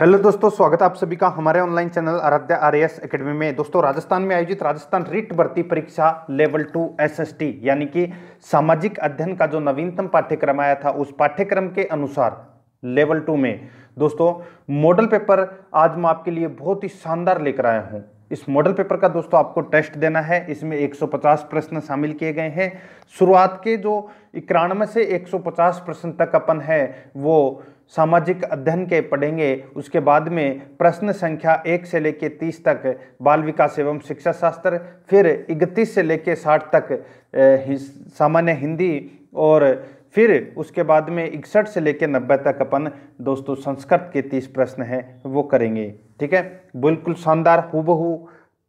hello दोस्तों स्वागत है आप सभी का हमारे online channel Aaradhya RAS academy में दोस्तों राजस्थान में आयोजित राजस्थान रिट भर्ती परीक्षा लेवल टू एसएसटी यानी कि सामाजिक अध्ययन का जो नवीनतम पाठ्यक्रम आया था उस पाठ्यक्रम के अनुसार लेवल टू में दोस्तों मॉडल पेपर आज मैं आपके लिए बहुत ही शानदार लेकर आया हूँ इस मॉडल पेपर का दोस्तों आपको टेस्ट देना है इसमें 150 प्रश्न शामिल किए गए हैं शुरुआत के जो इक्यानवे से 150 प्रश्न तक अपन है वो सामाजिक अध्ययन के पढ़ेंगे उसके बाद में प्रश्न संख्या एक से लेकर तीस तक बाल विकास एवं शिक्षा शास्त्र फिर इकतीस से लेकर साठ तक सामान्य हिंदी और फिर उसके बाद में इकसठ से लेकर नब्बे तक अपन दोस्तों संस्कृत के तीस प्रश्न हैं वो करेंगे ठीक है बिल्कुल शानदार हु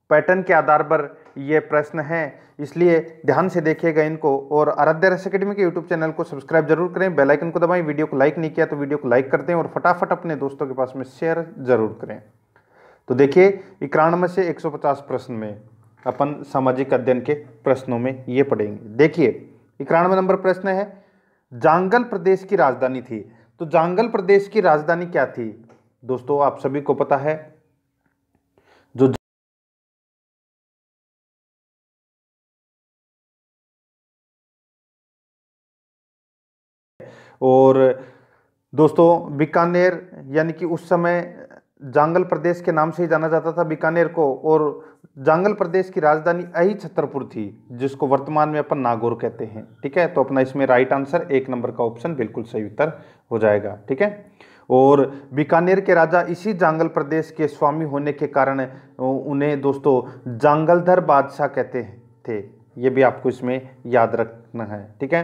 पैटर्न के आधार पर ये प्रश्न है इसलिए ध्यान से देखिएगा इनको और आराध्या रस अकेडमी के यूट्यूब चैनल को सब्सक्राइब जरूर करें बेल आइकन को दबाएं वीडियो को लाइक नहीं किया तो वीडियो को लाइक कर दें और फटाफट अपने दोस्तों के पास में शेयर जरूर करें तो देखिए इक्यानवे से एक प्रश्न में अपन सामाजिक अध्ययन के प्रश्नों में ये पढ़ेंगे देखिए इक्यानवे नंबर प्रश्न है जांगल प्रदेश की राजधानी थी तो जांगल प्रदेश की राजधानी क्या थी दोस्तों आप सभी को पता है और दोस्तों बीकानेर यानी कि उस समय जांगल प्रदेश के नाम से ही जाना जाता था बीकानेर को और जांगल प्रदेश की राजधानी अही छतरपुर थी जिसको वर्तमान में अपन नागौर कहते हैं ठीक है तो अपना इसमें राइट आंसर एक नंबर का ऑप्शन बिल्कुल सही उत्तर हो जाएगा ठीक है और बीकानेर के राजा इसी जांगल प्रदेश के स्वामी होने के कारण उन्हें दोस्तों जांगलधर बादशाह कहते थे ये भी आपको इसमें याद रखना है ठीक है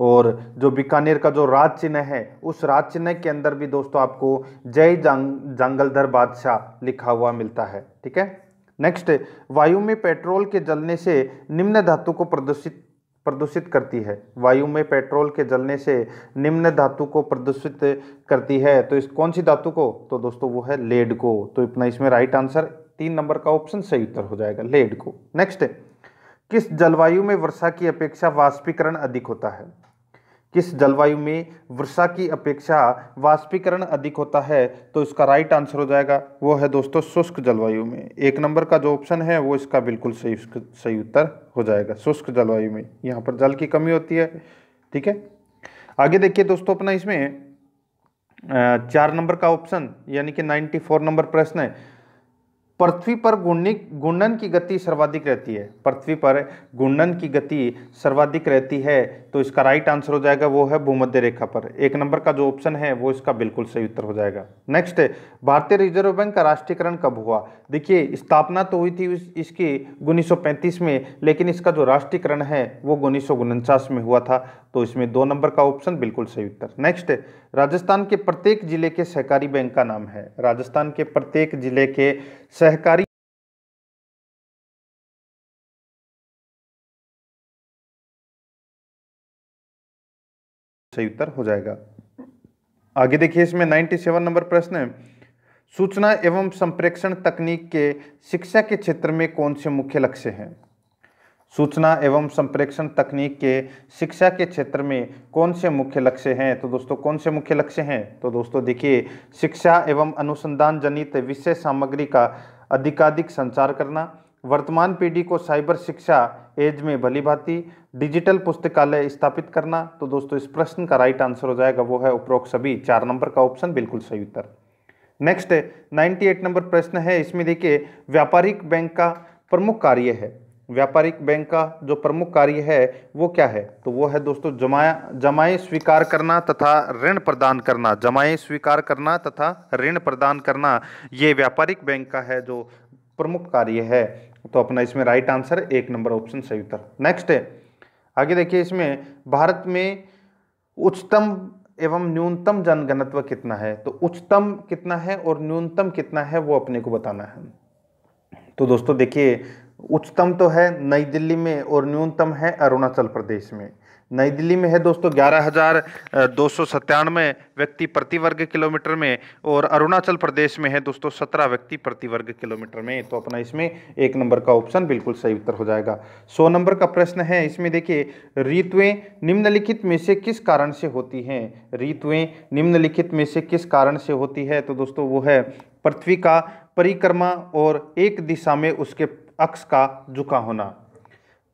और जो बीकानेर का जो राज चिन्ह है उस राज चिन्ह के अंदर भी दोस्तों आपको जय जंग जंगलधर बादशाह लिखा हुआ मिलता है ठीक है नेक्स्ट वायु में पेट्रोल के जलने से निम्न धातु को प्रदूषित प्रदूषित करती है वायु में पेट्रोल के जलने से निम्न धातु को प्रदूषित करती है तो इस कौन सी धातु को तो दोस्तों वो है लेड को तो अपना इसमें राइट आंसर तीन नंबर का ऑप्शन सही उत्तर हो जाएगा लेड को नेक्स्ट किस जलवायु में वर्षा की अपेक्षा वाष्पीकरण अधिक होता है किस जलवायु में वर्षा की अपेक्षा वाष्पीकरण अधिक होता है तो इसका राइट आंसर हो जाएगा वो है दोस्तों शुष्क जलवायु में एक नंबर का जो ऑप्शन है वो इसका बिल्कुल सही सही उत्तर हो जाएगा शुष्क जलवायु में यहाँ पर जल की कमी होती है ठीक है आगे देखिए दोस्तों अपना इसमें चार नंबर का ऑप्शन यानी कि नाइन्टी नंबर प्रश्न है पृथ्वी पर गुणनिक गुणन की गति सर्वाधिक रहती है पृथ्वी पर गुणन की गति सर्वाधिक रहती है तो इसका राइट आंसर हो जाएगा वो है भूमध्य रेखा पर एक नंबर का जो ऑप्शन है वो इसका बिल्कुल सही उत्तर हो जाएगा नेक्स्ट भारतीय रिजर्व बैंक का राष्ट्रीयकरण कब हुआ देखिए स्थापना तो हुई थी इसकी उन्नीस में लेकिन इसका जो राष्ट्रीयकरण है वो उन्नीस में हुआ था तो इसमें दो नंबर का ऑप्शन बिल्कुल सही उत्तर नेक्स्ट राजस्थान के प्रत्येक जिले के सहकारी बैंक का नाम है राजस्थान के प्रत्येक जिले के सहकारी सही उत्तर हो जाएगा आगे देखिए इसमें 97 नंबर प्रश्न है सूचना एवं संप्रेक्षण तकनीक के शिक्षा के क्षेत्र में कौन से मुख्य लक्ष्य हैं सूचना एवं संप्रेक्षण तकनीक के शिक्षा के क्षेत्र में कौन से मुख्य लक्ष्य हैं तो दोस्तों कौन से मुख्य लक्ष्य हैं तो दोस्तों देखिए शिक्षा एवं अनुसंधान जनित विषय सामग्री का अधिकाधिक संचार करना वर्तमान पीढ़ी को साइबर शिक्षा एज में भली भांति डिजिटल पुस्तकालय स्थापित करना तो दोस्तों इस प्रश्न का राइट आंसर हो जाएगा वो है उपरोक्त सभी चार नंबर का ऑप्शन बिल्कुल सही उत्तर नेक्स्ट 98 नंबर प्रश्न है इसमें देखिए व्यापारिक बैंक का प्रमुख कार्य है व्यापारिक बैंक का जो प्रमुख कार्य है वो क्या है तो वो है दोस्तों जमाया जमाएँ स्वीकार करना तथा ऋण प्रदान करना जमाएँ स्वीकार करना तथा ऋण प्रदान करना ये व्यापारिक बैंक का है जो प्रमुख कार्य है तो अपना इसमें राइट आंसर एक नंबर ऑप्शन सही उत्तर नेक्स्ट है आगे देखिए इसमें भारत में उच्चतम एवं न्यूनतम जनगणत्व कितना है तो उच्चतम कितना है और न्यूनतम कितना है वो अपने को बताना है तो दोस्तों देखिए उच्चतम तो है नई दिल्ली में और न्यूनतम है अरुणाचल प्रदेश में नई दिल्ली में है दोस्तों ग्यारह हज़ार दो सौ सत्तानवे व्यक्ति प्रति वर्ग किलोमीटर में और अरुणाचल प्रदेश में है दोस्तों सत्रह व्यक्ति प्रति वर्ग किलोमीटर में तो अपना इसमें एक नंबर का ऑप्शन बिल्कुल सही उत्तर हो जाएगा सौ नंबर का प्रश्न है इसमें देखिए ऋतुएँ निम्नलिखित में से किस कारण से होती हैं ऋतुएँ निम्नलिखित में से किस कारण से होती है तो दोस्तों वो है पृथ्वी का परिक्रमा और एक दिशा में उसके अक्ष का झुका होना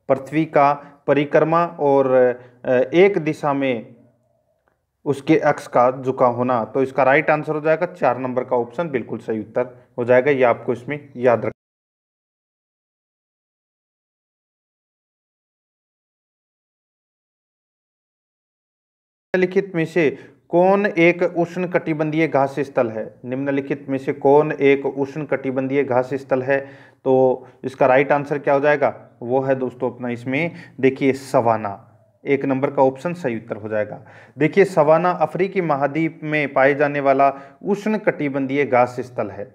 पृथ्वी का परिक्रमा और एक दिशा में उसके अक्ष का झुका होना तो इसका राइट आंसर हो जाएगा चार नंबर का ऑप्शन बिल्कुल सही उत्तर हो जाएगा ये आपको इसमें याद रख निम्नलिखित में से कौन एक उष्ण कटिबंधीय घास स्थल है निम्नलिखित में से कौन एक उष्ण कटिबंधीय घास स्थल है तो इसका राइट आंसर क्या हो जाएगा वो है दोस्तों अपना इसमें देखिए सवाना एक नंबर का ऑप्शन सही उत्तर हो जाएगा देखिए सवाना अफ्रीकी महाद्वीप में पाए जाने वाला उष्ण कटिबंधीय घास स्थल है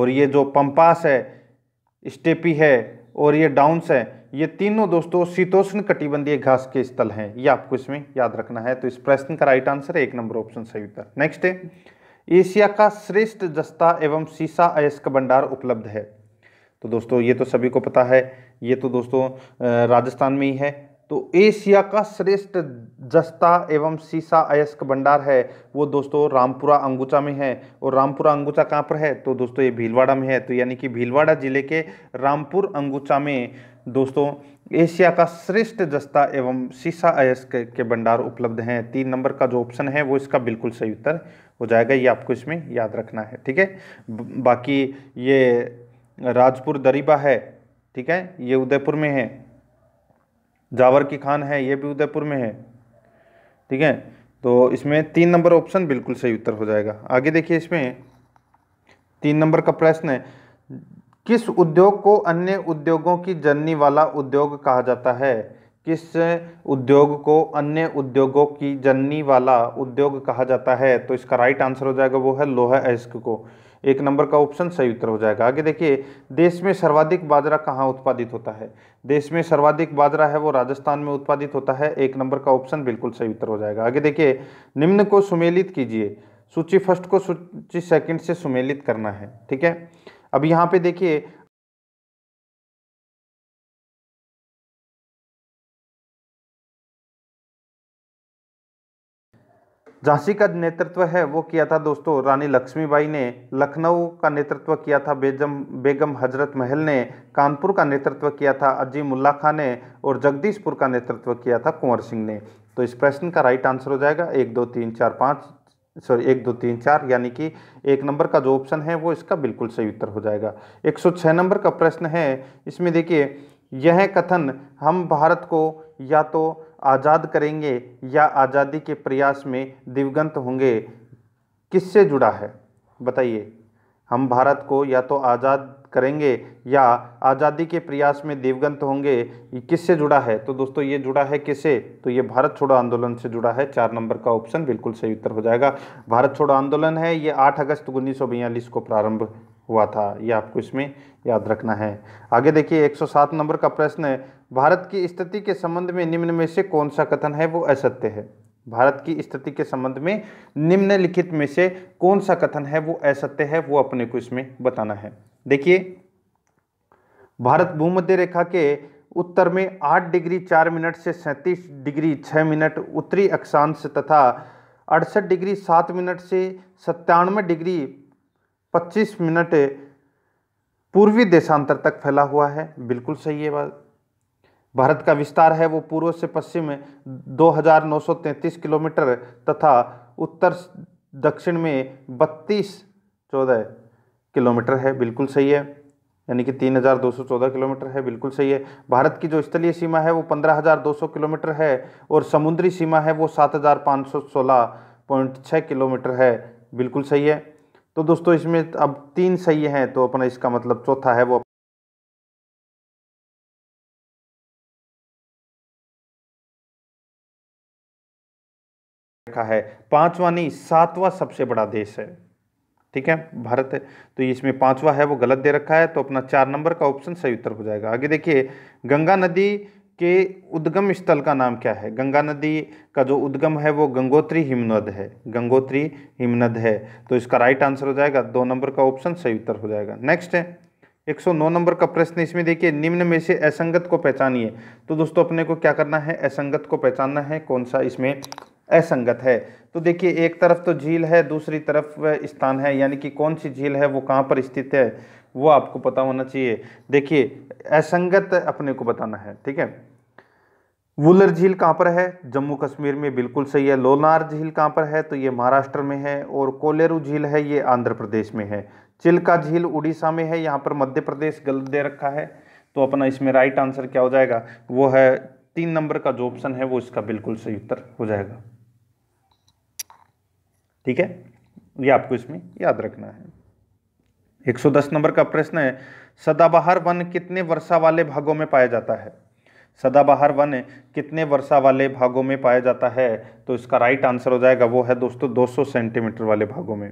और ये जो पंपास है स्टेपी है और ये डाउन्स है ये तीनों दोस्तों शीतोष्ण कटिबंधीय घास के स्थल हैं ये आपको इसमें याद रखना है तो इस प्रश्न का राइट आंसर है एक नंबर ऑप्शन सही उत्तर नेक्स्ट है एशिया का श्रेष्ठ जस्ता एवं सीसा अयस्क भंडार उपलब्ध है तो दोस्तों ये तो सभी को पता है ये तो दोस्तों राजस्थान में ही है तो एशिया का श्रेष्ठ जस्ता एवं सीसा अयस्क भंडार है वो दोस्तों रामपुरा अंगूचा में है और रामपुरा अंगूचा कहाँ पर है तो दोस्तों ये भीलवाड़ा में है तो यानी कि भीलवाड़ा जिले के रामपुर अंगूचा में दोस्तों एशिया का श्रेष्ठ जस्ता एवं सीसा अयस्क के भंडार उपलब्ध हैं तीन नंबर का जो ऑप्शन है वो इसका बिल्कुल सही उत्तर हो जाएगा ये आपको इसमें याद रखना है ठीक है बाकी ये राजपुर दरीबा है ठीक है ये उदयपुर में है जावर की खान है ये भी उदयपुर में है ठीक है तो इसमें तीन नंबर ऑप्शन बिल्कुल सही उत्तर हो जाएगा आगे देखिए इसमें तीन नंबर का प्रश्न है किस उद्योग को अन्य उद्योगों की जननी वाला उद्योग कहा जाता है किस उद्योग को अन्य उद्योगों की जननी वाला उद्योग कहा जाता है तो इसका राइट आंसर हो जाएगा वो है लोहा एस्क को एक नंबर का ऑप्शन सही उत्तर हो जाएगा आगे देखिए देश में सर्वाधिक बाजरा कहाँ उत्पादित होता है देश में सर्वाधिक बाजरा है वो राजस्थान में उत्पादित होता है एक नंबर का ऑप्शन बिल्कुल सही उत्तर हो जाएगा आगे देखिए निम्न को सुमेलित कीजिए सूची फर्स्ट को सूची सेकंड से सुमेलित करना है ठीक है अब यहाँ पे देखिए झांसी का नेतृत्व है वो किया था दोस्तों रानी लक्ष्मीबाई ने लखनऊ का नेतृत्व किया था बेजम बेगम हजरत महल ने कानपुर का नेतृत्व किया था अजीमुल्ला खां ने और जगदीशपुर का नेतृत्व किया था कुंवर सिंह ने तो इस प्रश्न का राइट आंसर हो जाएगा एक दो तीन चार पाँच सॉरी एक दो तीन चार यानी कि एक नंबर का जो ऑप्शन है वो इसका बिल्कुल सही उत्तर हो जाएगा छः नंबर का प्रश्न है इसमें देखिए यह कथन हम भारत को या तो आज़ाद करेंगे या आज़ादी के प्रयास में दिवगंत होंगे किससे जुड़ा है बताइए हम भारत को या तो आज़ाद करेंगे या आज़ादी के प्रयास में दिवगंत होंगे किससे जुड़ा है तो दोस्तों ये जुड़ा है किससे तो ये भारत छोड़ो आंदोलन से जुड़ा है चार नंबर का ऑप्शन बिल्कुल सही उत्तर हो जाएगा भारत छोड़ो आंदोलन है ये आठ अगस्त उन्नीस को प्रारंभ हुआ था ये आपको इसमें याद रखना है आगे देखिए 107 नंबर का प्रश्न भारत की स्थिति के संबंध में निम्न में से कौन सा कथन है वो असत्य है भारत की स्थिति के संबंध में निम्नलिखित में से कौन सा कथन है वो असत्य है वो अपने को इसमें बताना है देखिए भारत भूमध्य रेखा के उत्तर में 8 डिग्री 4 मिनट से सैंतीस डिग्री 6 मिनट उत्तरी अक्षांश तथा अड़सठ डिग्री 7 मिनट से सत्तानवे डिग्री 25 मिनट पूर्वी देशांतर तक फैला हुआ है बिल्कुल सही है बात भारत का विस्तार है वो पूर्व से पश्चिम में 2,933 किलोमीटर तथा उत्तर दक्षिण में बत्तीस चौदह किलोमीटर है बिल्कुल सही है यानी कि 3,214 किलोमीटर है बिल्कुल सही है भारत की जो स्थलीय सीमा है वो 15,200 किलोमीटर है और समुद्री सीमा है वो 7,516.6 किलोमीटर है बिल्कुल सही है तो दोस्तों इसमें अब तीन सही हैं तो अपना इसका मतलब चौथा है वो रखा है पांचवा नहीं सातवा सबसे बड़ा देश है ठीक है भारत है तो इसमें पांचवा है वो गलत दे रखा है तो अपना चार नंबर का ऑप्शन सही उत्तर हो जाएगा आगे देखिए गंगा नदी के उद्गम स्थल का नाम क्या है गंगा नदी का जो उद्गम है वो गंगोत्री हिमनद है गंगोत्री हिमनद है तो इसका राइट आंसर हो जाएगा दो नंबर का ऑप्शन सही उत्तर हो जाएगा नेक्स्ट है 109 नंबर का प्रश्न इसमें देखिए निम्न में से असंगत को पहचानिए तो दोस्तों अपने को क्या करना है असंगत को पहचानना है कौन सा इसमें असंगत है तो देखिए एक तरफ तो झील है दूसरी तरफ स्थान है यानी कि कौन सी झील है वो कहाँ पर स्थित है वो आपको पता होना चाहिए देखिए असंगत अपने को बताना है ठीक है वुलर झील कहाँ पर है जम्मू कश्मीर में बिल्कुल सही है लोनार झील कहाँ पर है तो ये महाराष्ट्र में है और कोलेरू झील है ये आंध्र प्रदेश में है चिल्का झील उड़ीसा में है यहाँ पर मध्य प्रदेश गलत दे रखा है तो अपना इसमें राइट आंसर क्या हो जाएगा वो है तीन नंबर का जो ऑप्शन है वो इसका बिल्कुल सही उत्तर हो जाएगा ठीक है ये आपको इसमें याद रखना है 110 नंबर का प्रश्न है सदाबहार वन कितने वर्षा वाले भागों में पाया जाता है सदाबहार वन कितने वर्षा वाले भागों में पाया जाता है तो इसका राइट आंसर हो जाएगा वो है दोस्तों 200 सेंटीमीटर वाले भागों में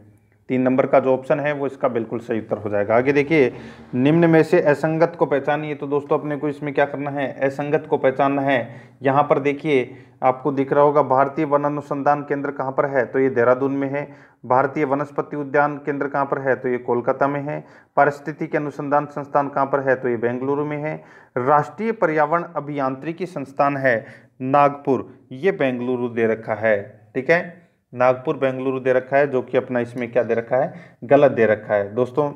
तीन नंबर का जो ऑप्शन है वो इसका बिल्कुल सही उत्तर हो जाएगा आगे देखिए निम्न में से असंगत को पहचानिए तो दोस्तों अपने को इसमें क्या करना है असंगत को पहचानना है यहाँ पर देखिए आपको दिख रहा होगा भारतीय वन अनुसंधान केंद्र कहाँ पर है तो ये देहरादून में है भारतीय वनस्पति उद्यान केंद्र कहाँ पर है तो ये कोलकाता में है पारिस्थितिक अनुसंधान संस्थान कहाँ पर है तो ये बेंगलुरु में है राष्ट्रीय पर्यावरण अभियांत्रिकी संस्थान है नागपुर ये बेंगलुरु दे रखा है ठीक है नागपुर बेंगलुरु दे रखा है जो कि अपना इसमें क्या दे रखा है गलत दे रखा है दोस्तों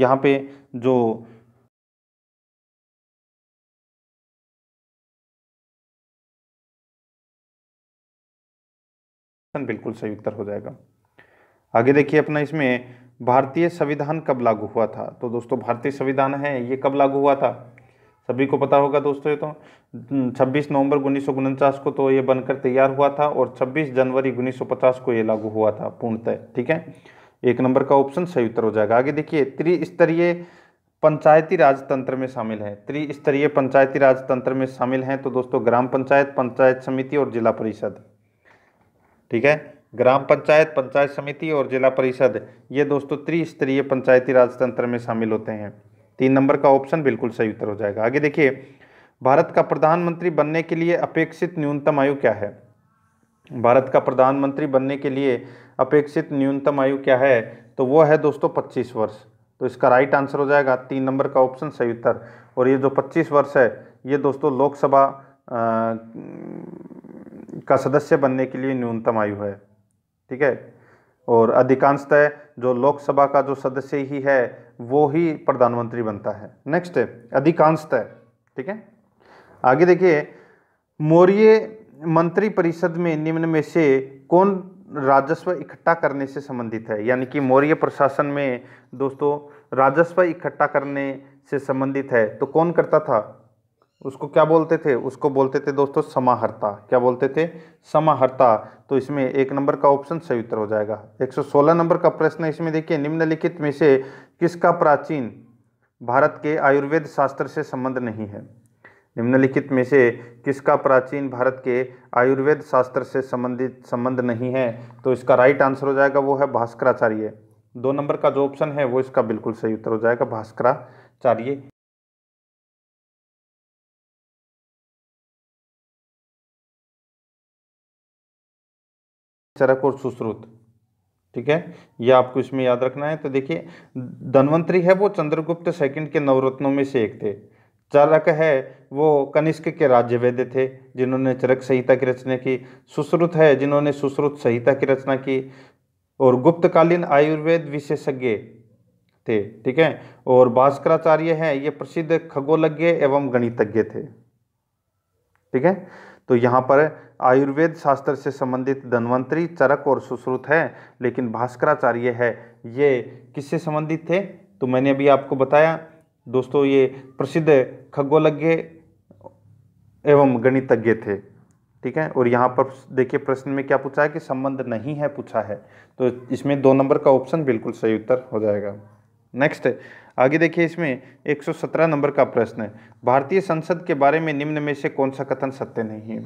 यहाँ पे जो बिल्कुल सही उत्तर हो जाएगा आगे देखिए अपना इसमें भारतीय संविधान कब लागू हुआ था तो दोस्तों भारतीय संविधान है ये कब लागू हुआ था सभी को पता होगा दोस्तों ये तो 26 हम्म, नवंबर उन्नीस को तो ये बनकर तैयार हुआ था और 26 जनवरी 1950 को ये लागू हुआ था पूर्णतः ठीक है एक नंबर का ऑप्शन सही उत्तर हो जाएगा आगे देखिए त्रिस्तरीय पंचायती राजतंत्र में शामिल है त्रिस्तरीय पंचायती राजतंत्र में शामिल हैं तो दोस्तों ग्राम पंचायत पंचायत समिति और जिला परिषद ठीक है ग्राम पंचायत पंचायत समिति और जिला परिषद ये दोस्तों त्रिस्तरीय पंचायती राजतंत्र में शामिल होते हैं तीन नंबर का ऑप्शन बिल्कुल सही उत्तर हो जाएगा आगे देखिए भारत का प्रधानमंत्री बनने के लिए अपेक्षित न्यूनतम आयु क्या है भारत का प्रधानमंत्री बनने के लिए अपेक्षित न्यूनतम आयु क्या है तो वो है दोस्तों पच्चीस वर्ष तो इसका राइट आंसर हो जाएगा तीन नंबर का ऑप्शन सही उत्तर और ये जो पच्चीस वर्ष है ये दोस्तों लोकसभा का सदस्य बनने के लिए न्यूनतम आयु है ठीक है और अधिकांशतः जो लोकसभा का जो सदस्य ही है वो ही प्रधानमंत्री बनता है नेक्स्ट है अधिकांशतः ठीक है आगे देखिए मौर्य मंत्री परिषद में निम्न में से कौन राजस्व इकट्ठा करने से संबंधित है यानी कि मौर्य प्रशासन में दोस्तों राजस्व इकट्ठा करने से संबंधित है तो कौन करता था उसको क्या बोलते थे उसको बोलते थे दोस्तों समाहर्ता क्या बोलते थे समाहर्ता तो इसमें एक नंबर का ऑप्शन सही उत्तर हो जाएगा 116 नंबर का प्रश्न इसमें देखिए निम्नलिखित में से किसका प्राचीन भारत के आयुर्वेद शास्त्र से संबंध नहीं है निम्नलिखित में से किसका प्राचीन भारत के आयुर्वेद शास्त्र से संबंधित संबंध नहीं है तो इसका राइट आंसर हो जाएगा वो है भास्कराचार्य दो नंबर का जो ऑप्शन है वो इसका बिल्कुल सही उत्तर हो जाएगा भास्कराचार्य चरक और सुश्रुत ठीक है ये आपको इसमें याद रखना है तो देखिए धनवंतरी है वो चंद्रगुप्त सेकंड के नवरत्नों में से एक थे चरक है वो कनिष्क के राज्य वैद्य थे जिन्होंने चरक संहिता की रचना की सुश्रुत है जिन्होंने सुश्रुत संहिता की रचना की और गुप्तकालीन आयुर्वेद विशेषज्ञ थे ठीक है और भास्कराचार्य हैं ये प्रसिद्ध खगोलज्ञ एवं गणितज्ञ थे ठीक है तो यहाँ पर आयुर्वेद शास्त्र से संबंधित धन्वंतरी चरक और सुश्रुत है लेकिन भास्कराचार्य है ये किससे संबंधित थे तो मैंने अभी आपको बताया दोस्तों ये प्रसिद्ध खगोलज्ञ एवं गणितज्ञ थे ठीक है और यहाँ पर देखिए प्रश्न में क्या पूछा है कि संबंध नहीं है पूछा है तो इसमें दो नंबर का ऑप्शन बिल्कुल सही उत्तर हो जाएगा नेक्स्ट आगे देखिए इसमें 117 नंबर का प्रश्न है भारतीय संसद के बारे में निम्न में से कौन सा कथन सत्य नहीं है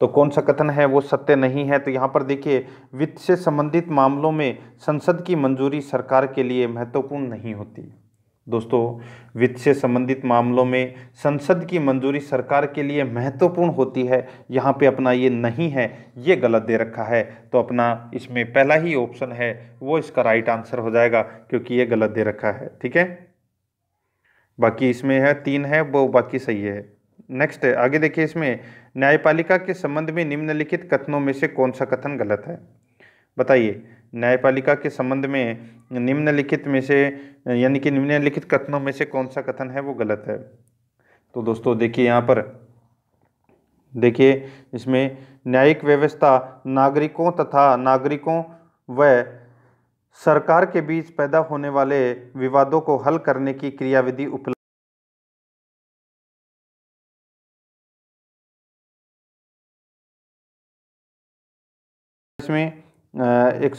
तो कौन सा कथन है वो सत्य नहीं है तो यहाँ पर देखिए वित्त से संबंधित मामलों में संसद की मंजूरी सरकार के लिए महत्वपूर्ण नहीं होती दोस्तों वित्त से संबंधित मामलों में संसद की मंजूरी सरकार के लिए महत्वपूर्ण होती है यहाँ पे अपना ये नहीं है ये गलत दे रखा है तो अपना इसमें पहला ही ऑप्शन है वो इसका राइट आंसर हो जाएगा क्योंकि ये गलत दे रखा है ठीक है बाकी इसमें है तीन है वो बाकी सही है नेक्स्ट आगे देखिए इसमें न्यायपालिका के संबंध में निम्नलिखित कथनों में से कौन सा कथन गलत है बताइए न्यायपालिका के संबंध में निम्नलिखित में से यानी कि निम्नलिखित कथनों में से कौन सा कथन है वो गलत है तो दोस्तों देखिए यहाँ पर देखिए इसमें न्यायिक व्यवस्था नागरिकों तथा नागरिकों व सरकार के बीच पैदा होने वाले विवादों को हल करने की क्रियाविधि उपलब्ध इसमें एक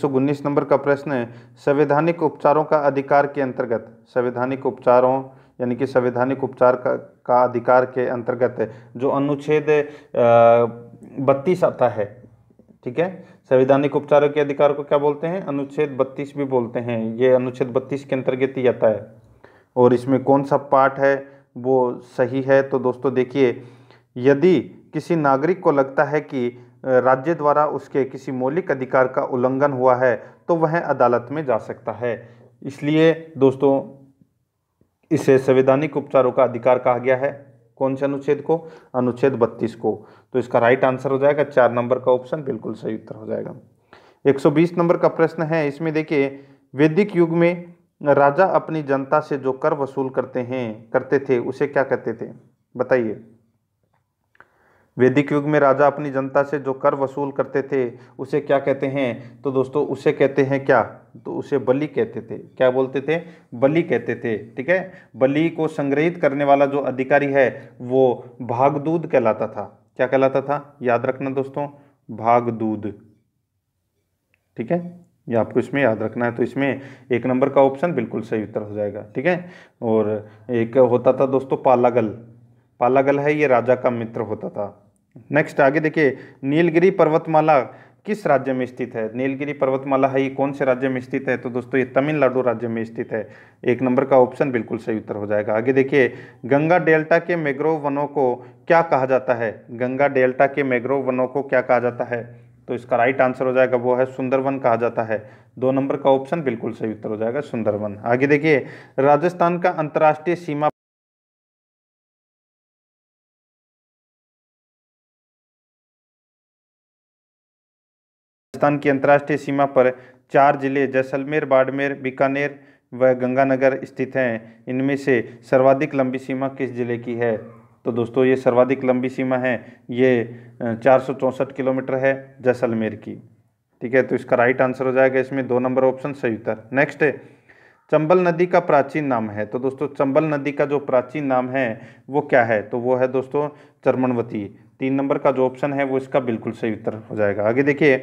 नंबर का प्रश्न है संवैधानिक उपचारों का अधिकार के अंतर्गत संवैधानिक उपचारों यानी कि संवैधानिक उपचार का, का अधिकार के अंतर्गत है जो अनुच्छेद बत्तीस आता है ठीक है संवैधानिक उपचारों के अधिकार को क्या बोलते हैं अनुच्छेद बत्तीस भी बोलते हैं ये अनुच्छेद बत्तीस के अंतर्गत ही आता है और इसमें कौन सा पार्ट है वो सही है तो दोस्तों देखिए यदि किसी नागरिक को लगता है कि राज्य द्वारा उसके किसी मौलिक अधिकार का उल्लंघन हुआ है तो वह अदालत में जा सकता है इसलिए दोस्तों इसे संवैधानिक उपचारों का अधिकार कहा गया है कौन से अनुच्छेद को अनुच्छेद बत्तीस को तो इसका राइट आंसर हो जाएगा चार नंबर का ऑप्शन बिल्कुल सही उत्तर हो जाएगा 120 नंबर का प्रश्न है इसमें देखिए वैदिक युग में राजा अपनी जनता से जो कर वसूल करते हैं करते थे उसे क्या कहते थे बताइए वैदिक युग में राजा अपनी जनता से जो कर वसूल करते थे उसे क्या कहते हैं तो दोस्तों उसे कहते हैं क्या तो उसे बलि कहते थे क्या बोलते थे बलि कहते थे ठीक है बलि को संग्रहित करने वाला जो अधिकारी है वो भागदूद कहलाता था क्या कहलाता था याद रखना दोस्तों भागदूद ठीक है ये आपको इसमें याद रखना है तो इसमें एक नंबर का ऑप्शन बिल्कुल सही उत्तर हो जाएगा ठीक है और एक होता था दोस्तों पालागल पालागल है ये राजा का मित्र होता था नेक्स्ट आगे देखिए नीलगिरी पर्वतमाला किस राज्य में स्थित है नीलगिरी पर्वतमाला है ये कौन से राज्य में स्थित है तो दोस्तों ये तमिलनाडु राज्य में स्थित है एक नंबर का ऑप्शन बिल्कुल सही उत्तर हो जाएगा आगे देखिए गंगा डेल्टा के मैग्रोव वनों को क्या कहा जाता है गंगा डेल्टा के मैग्रोव वनों को क्या कहा जाता है तो इसका राइट आंसर हो जाएगा वो है सुंदरवन कहा जाता है दो नंबर का ऑप्शन बिल्कुल सही उत्तर हो जाएगा सुंदरवन आगे देखिए राजस्थान का अंतर्राष्ट्रीय सीमा राजस्थान की अंतर्राष्ट्रीय सीमा पर चार जिले जैसलमेर बाड़मेर बीकानेर व गंगानगर स्थित हैं इनमें से सर्वाधिक लंबी सीमा किस जिले की है तो दोस्तों ये सर्वाधिक लंबी सीमा है ये चार किलोमीटर है जैसलमेर की ठीक है तो इसका राइट आंसर हो जाएगा इसमें दो नंबर ऑप्शन सही उत्तर नेक्स्ट चंबल नदी का प्राचीन नाम है तो दोस्तों चंबल नदी का जो प्राचीन नाम है वो क्या है तो वो है दोस्तों चरमणवती तीन नंबर का जो ऑप्शन है वो इसका बिल्कुल सही उत्तर हो जाएगा आगे देखिए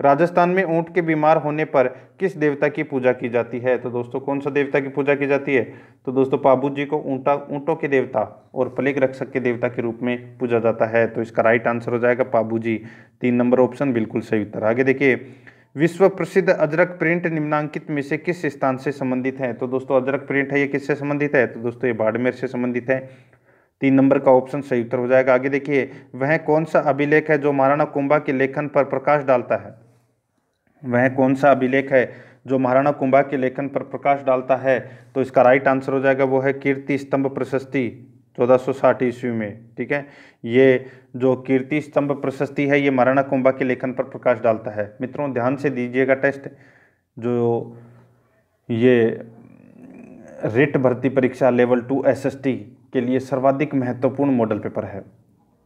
राजस्थान में ऊँट के बीमार होने पर किस देवता की पूजा की जाती है तो दोस्तों कौन सा देवता की पूजा की जाती है तो दोस्तों पाबू जी को ऊँटा ऊँटों के देवता और प्लेग रक्षक के देवता के रूप में पूजा जाता है तो इसका राइट आंसर हो जाएगा पाबू जी तीन नंबर ऑप्शन बिल्कुल सही उत्तर आगे देखिए विश्व प्रसिद्ध अजरक प्रिंट निम्नांकित में से किस स्थान से संबंधित है तो दोस्तों अजरक प्रिंट है ये किससे संबंधित है तो दोस्तों ये बाड़मेर से संबंधित है तीन नंबर का ऑप्शन सही उत्तर हो जाएगा आगे देखिए वह कौन सा अभिलेख है जो महाराणा कुंभा के लेखन पर प्रकाश डालता है वह कौन सा अभिलेख है जो महाराणा कुंभा के लेखन पर प्रकाश डालता है तो इसका राइट आंसर हो जाएगा वो है कीर्ति स्तंभ प्रशस्ति 1460 ईस्वी में ठीक है ये जो कीर्ति स्तंभ प्रशस्ति है ये महाराणा कुंभा के लेखन पर प्रकाश डालता है मित्रों ध्यान से दीजिएगा टेस्ट जो ये रिट भर्ती परीक्षा लेवल टू एस के लिए सर्वाधिक महत्वपूर्ण मॉडल पेपर है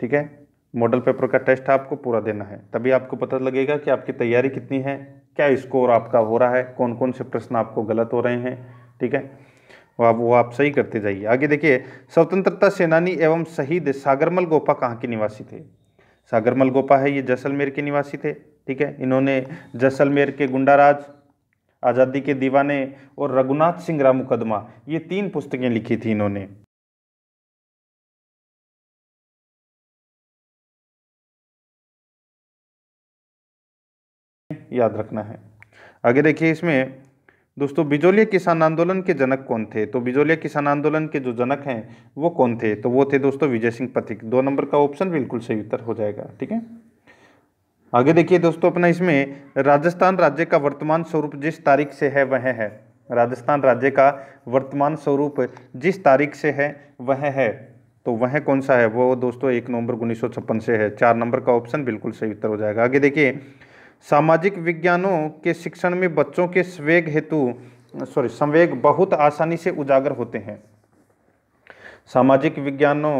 ठीक है मॉडल पेपर का टेस्ट आपको पूरा देना है तभी आपको पता लगेगा कि आपकी तैयारी कितनी है क्या स्कोर आपका हो रहा है कौन कौन से प्रश्न आपको गलत हो रहे हैं ठीक है वो आप वो आप सही करते जाइए आगे देखिए स्वतंत्रता सेनानी एवं शहीद सागरमल गोपा कहाँ के निवासी थे सागरमल गोपा है ये जैसलमेर के निवासी थे ठीक है इन्होंने जैसलमेर के गुंडाराज आज़ादी के दीवाने और रघुनाथ सिंह राम मुकदमा ये तीन पुस्तकें लिखी थी इन्होंने याद रखना है आगे देखिए इसमें दोस्तों बिजोलिया किसान आंदोलन के जनक कौन थे तो बिजोलिया किसान आंदोलन के जो जनक हैं वो कौन थे तो वो थे दोस्तों विजय सिंह पथिक दो नंबर का ऑप्शन बिल्कुल सही उत्तर हो जाएगा ठीक है आगे देखिए दोस्तों अपना इसमें राजस्थान राज्य का वर्तमान स्वरूप जिस तारीख से है वह है राजस्थान राज्य का वर्तमान स्वरूप जिस तारीख से है वह है तो वह कौन सा है वो दोस्तों एक नवंबर उन्नीस से है चार नंबर का ऑप्शन बिल्कुल सही उत्तर हो जाएगा आगे देखिए सामाजिक विज्ञानों के शिक्षण में बच्चों के स्वेग हेतु सॉरी संवेग बहुत आसानी से उजागर होते हैं सामाजिक विज्ञानों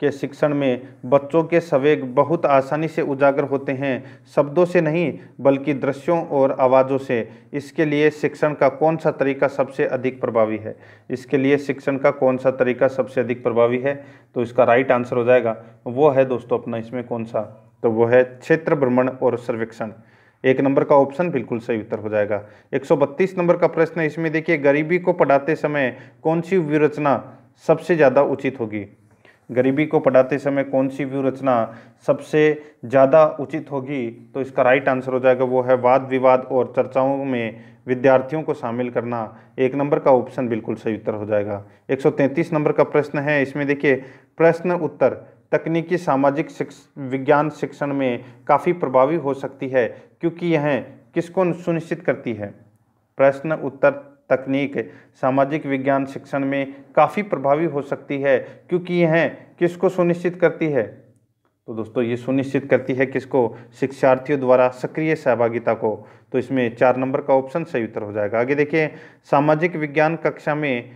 के शिक्षण में बच्चों के संवेग बहुत आसानी से उजागर होते हैं शब्दों से नहीं बल्कि दृश्यों और आवाज़ों से इसके लिए शिक्षण का कौन सा तरीका सबसे अधिक प्रभावी है इसके लिए शिक्षण का कौन सा तरीका सबसे अधिक प्रभावी है तो इसका राइट आंसर हो जाएगा वो है दोस्तों अपना इसमें कौन सा तो वो है क्षेत्र भ्रमण और सर्वेक्षण एक नंबर का ऑप्शन बिल्कुल सही उत्तर हो जाएगा 132 नंबर का प्रश्न है इसमें देखिए गरीबी को पढ़ाते समय कौन सी व्यूरचना सबसे ज़्यादा उचित होगी गरीबी को पढ़ाते समय कौन सी व्यूरचना सबसे ज़्यादा उचित होगी तो इसका राइट आंसर हो जाएगा वो है वाद विवाद और चर्चाओं में विद्यार्थियों को शामिल करना एक नंबर का ऑप्शन बिल्कुल सही उत्तर हो जाएगा 133 नंबर का प्रश्न है इसमें देखिए प्रश्न उत्तर तकनीकी सामाजिक शिक्ष विज्ञान शिक्षण में काफ़ी प्रभावी हो सकती है क्योंकि यह किसको सुनिश्चित करती है प्रश्न उत्तर तकनीक सामाजिक विज्ञान शिक्षण में काफ़ी प्रभावी हो सकती है क्योंकि यह किसको सुनिश्चित करती है तो दोस्तों ये सुनिश्चित करती है किसको शिक्षार्थियों द्वारा सक्रिय सहभागिता को तो इसमें चार नंबर का ऑप्शन सही उत्तर हो जाएगा आगे देखिए सामाजिक विज्ञान कक्षा में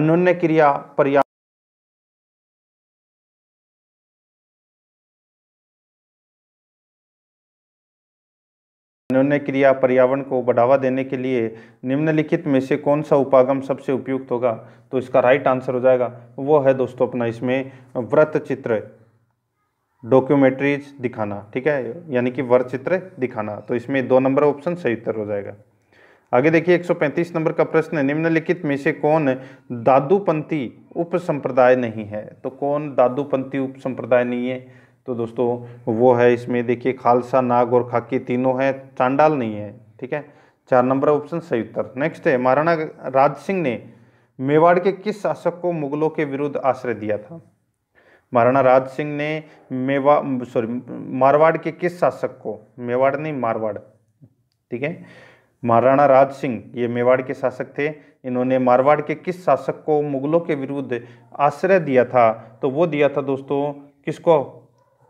अनन्य क्रिया पर्याप्त अन्योन्य क्रिया पर्यावरण को बढ़ावा देने के लिए निम्नलिखित में से कौन सा उपागम सबसे उपयुक्त होगा तो इसका राइट आंसर हो जाएगा वो है दोस्तों अपना इसमें व्रत चित्र डॉक्यूमेंट्रीज दिखाना ठीक है यानी कि व्रत चित्र दिखाना तो इसमें दो नंबर ऑप्शन सही उत्तर हो जाएगा आगे देखिए 135 नंबर का प्रश्न निम्नलिखित में से कौन दादूपंथी उप संप्रदाय नहीं है तो कौन दादूपंथी उप संप्रदाय नहीं है तो दोस्तों वो है इसमें देखिए खालसा नाग और खाकी तीनों हैं चांडाल नहीं है ठीक है चार नंबर ऑप्शन सही उत्तर नेक्स्ट है महाराणा राज सिंह ने मेवाड़ के किस शासक को मुगलों के विरुद्ध आश्रय दिया था महाराणा राज सिंह ने मेवा सॉरी मारवाड़ के किस शासक को मेवाड़ नहीं मारवाड़ ठीक है महाराणा राज सिंह ये मेवाड़ के शासक थे इन्होंने मारवाड़ के किस शासक को मुगलों के विरुद्ध आश्रय दिया था तो वो दिया था दोस्तों किसको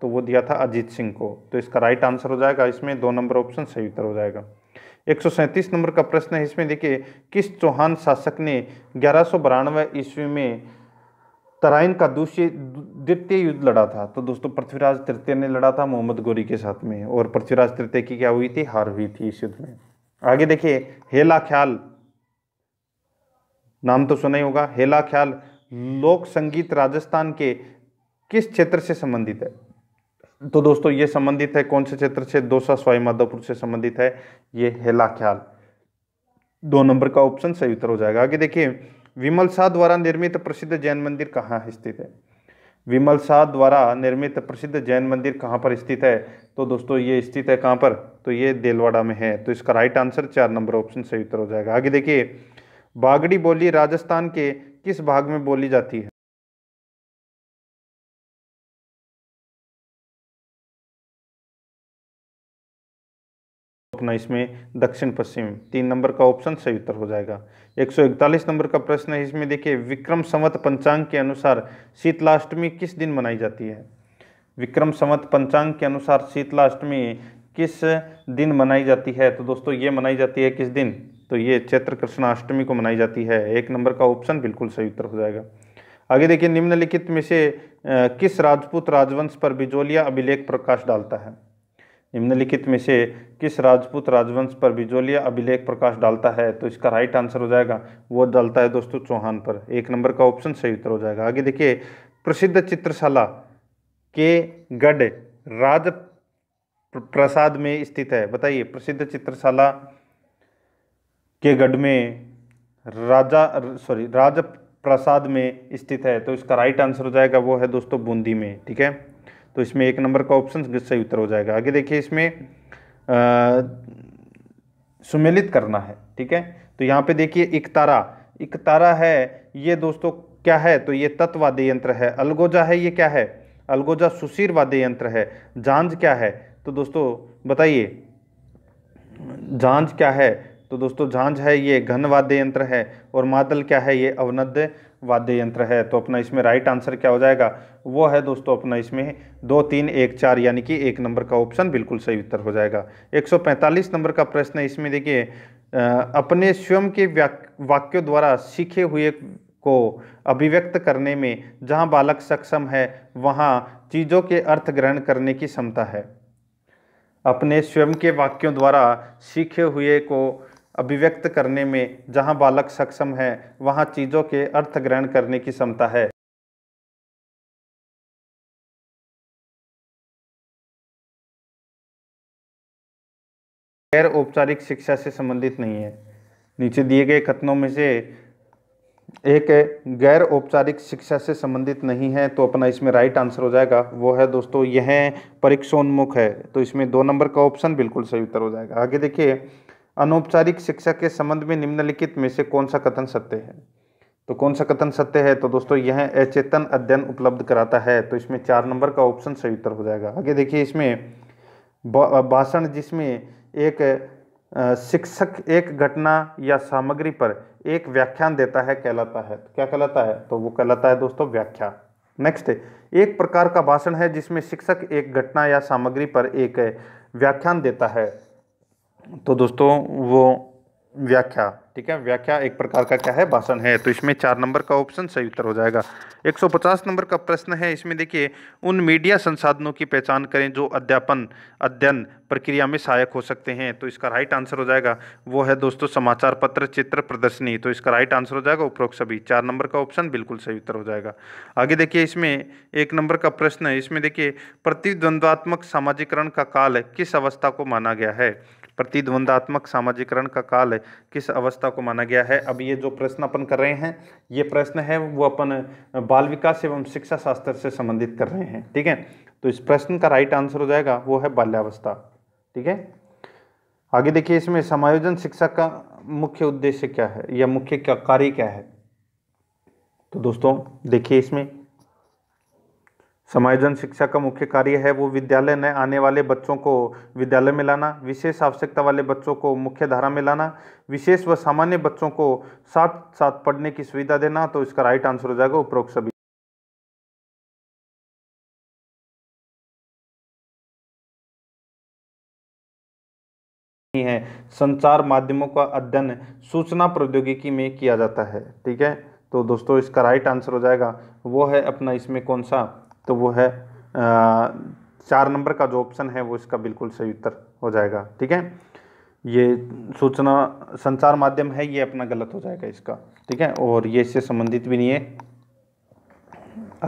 तो वो दिया था अजीत सिंह को तो इसका राइट आंसर हो जाएगा इसमें दो नंबर ऑप्शन सही उत्तर हो जाएगा एक नंबर का प्रश्न है इसमें देखिए किस चौहान शासक ने ग्यारह सौ ईस्वी में तराइन का दूसरे द्वितीय युद्ध लड़ा था तो दोस्तों पृथ्वीराज तृतीय ने लड़ा था मोहम्मद गोरी के साथ में और पृथ्वीराज तृतीय की क्या हुई थी हार हुई थी इस युद्ध में आगे देखिए हेला ख्याल नाम तो सुना ही होगा हेला ख्याल लोक संगीत राजस्थान के किस क्षेत्र से संबंधित है तो दोस्तों ये संबंधित है कौन से क्षेत्र से दोसा स्वाई माधोपुर से संबंधित है ये हेला ख्याल दो नंबर का ऑप्शन सही उत्तर हो जाएगा आगे देखिए विमल शाह द्वारा निर्मित प्रसिद्ध जैन मंदिर कहाँ स्थित है विमल शाह द्वारा निर्मित प्रसिद्ध जैन मंदिर कहाँ पर स्थित है तो दोस्तों ये स्थित है कहाँ पर तो ये देलवाड़ा में है तो इसका राइट आंसर चार नंबर ऑप्शन सही उत्तर हो जाएगा आगे देखिए बागड़ी बोली राजस्थान के किस भाग में बोली जाती है अपना इसमें दक्षिण पश्चिम तीन नंबर का ऑप्शन सही उत्तर हो जाएगा 141 नंबर का प्रश्न है इसमें देखिए विक्रम संवत पंचांग के अनुसार शीतलाष्टमी किस दिन मनाई जाती है विक्रम संवत पंचांग के अनुसार शीतलाष्टमी किस दिन मनाई जाती है तो दोस्तों ये मनाई जाती है किस दिन तो ये चैत्र कृष्णाष्टमी को मनाई जाती है एक नंबर का ऑप्शन बिल्कुल सही उत्तर हो जाएगा आगे देखिए निम्नलिखित में से किस राजपूत राजवंश पर बिजोलिया अभिलेख प्रकाश डालता है निम्नलिखित में से किस राजपूत राजवंश पर बिजोलिया अभिलेख प्रकाश डालता है तो इसका राइट आंसर हो जाएगा वो डालता है दोस्तों चौहान पर एक नंबर का ऑप्शन सही उत्तर हो जाएगा आगे देखिए प्रसिद्ध चित्रशाला के गढ़ राज प्रसाद में स्थित है बताइए प्रसिद्ध चित्रशाला के गढ़ में राजा सॉरी राज प्रसाद में स्थित है तो इसका राइट आंसर हो जाएगा वो है दोस्तों बूंदी में ठीक है तो इसमें एक नंबर का ऑप्शन सही उत्तर हो जाएगा आगे देखिए इसमें आ, सुमेलित करना है ठीक है तो यहाँ पे देखिए तारा एक तारा है ये दोस्तों क्या है तो ये तत्ववादी यंत्र है अलगोजा है ये क्या है अलगोजा वाद्य यंत्र है जांझ क्या है तो दोस्तों बताइए झांझ क्या है तो दोस्तों झांझ है ये घनवाद्य यंत्र है और मादल क्या है ये अवनद्य वाद्य यंत्र है तो अपना इसमें राइट आंसर क्या हो जाएगा वो है दोस्तों अपना इसमें दो तीन एक चार यानी कि एक नंबर का ऑप्शन बिल्कुल सही उत्तर हो जाएगा 145 नंबर का प्रश्न है इसमें देखिए अपने स्वयं के वाक्यों द्वारा सीखे हुए को अभिव्यक्त करने में जहाँ बालक सक्षम है वहाँ चीज़ों के अर्थ ग्रहण करने की क्षमता है अपने स्वयं के वाक्यों द्वारा सीखे हुए को अभिव्यक्त करने में जहां बालक सक्षम है वहां चीज़ों के अर्थ ग्रहण करने की क्षमता है गैर औपचारिक शिक्षा से संबंधित नहीं है नीचे दिए गए कथनों में से एक गैर औपचारिक शिक्षा से संबंधित नहीं है तो अपना इसमें राइट आंसर हो जाएगा वो है दोस्तों यह परीक्षोन्मुख है तो इसमें दो नंबर का ऑप्शन बिल्कुल सही उत्तर हो जाएगा आगे देखिए अनौपचारिक शिक्षा के संबंध में निम्नलिखित में से कौन सा कथन सत्य है तो कौन सा कथन सत्य है तो दोस्तों यह अचेतन अध्ययन उपलब्ध कराता है तो इसमें चार नंबर का ऑप्शन सही उत्तर हो जाएगा आगे देखिए इसमें भाषण जिसमें एक शिक्षक एक घटना या सामग्री पर एक व्याख्यान देता है कहलाता है तो क्या कहलाता है तो वो कहलाता है दोस्तों व्याख्या नेक्स्ट एक प्रकार का भाषण है जिसमें शिक्षक एक घटना या सामग्री पर एक व्याख्यान देता है तो दोस्तों वो व्याख्या ठीक है व्याख्या एक प्रकार का क्या है भाषण है तो इसमें चार नंबर का ऑप्शन सही उत्तर हो जाएगा 150 नंबर का प्रश्न है इसमें देखिए उन मीडिया संसाधनों की पहचान करें जो अध्यापन अध्ययन प्रक्रिया में सहायक हो सकते हैं तो इसका राइट आंसर हो जाएगा वो है दोस्तों समाचार पत्र चित्र प्रदर्शनी तो इसका राइट आंसर हो जाएगा उपरोक्त सभी चार नंबर का ऑप्शन बिल्कुल सही उत्तर हो जाएगा आगे देखिए इसमें एक नंबर का प्रश्न है इसमें देखिए प्रतिद्वंद्वात्मक सामाजिकरण का काल किस अवस्था को माना गया है प्रतिद्वंदात्मक सामाजिकरण का काल किस अवस्था को माना गया है अब ये जो प्रश्न अपन कर रहे हैं ये प्रश्न है वो अपन बाल विकास एवं शिक्षा शास्त्र से संबंधित कर रहे हैं ठीक है तो इस प्रश्न का राइट आंसर हो जाएगा वो है बाल्यावस्था ठीक है आगे देखिए इसमें समायोजन शिक्षा का मुख्य उद्देश्य क्या है या मुख्य क्या कार्य क्या है तो दोस्तों देखिए इसमें समायोजन शिक्षा का मुख्य कार्य है वो विद्यालय न आने वाले बच्चों को विद्यालय में लाना विशेष आवश्यकता वाले बच्चों को मुख्य धारा में लाना विशेष व सामान्य बच्चों को साथ साथ पढ़ने की सुविधा देना तो इसका राइट आंसर हो जाएगा उपरोक्त सभी है संचार माध्यमों का अध्ययन सूचना प्रौद्योगिकी में किया जाता है ठीक है तो दोस्तों इसका राइट आंसर हो जाएगा वो है अपना इसमें कौन सा तो वो है चार नंबर का जो ऑप्शन है वो इसका बिल्कुल सही उत्तर हो जाएगा ठीक है ये सूचना संचार माध्यम है ये अपना गलत हो जाएगा इसका ठीक है और ये इससे संबंधित भी नहीं है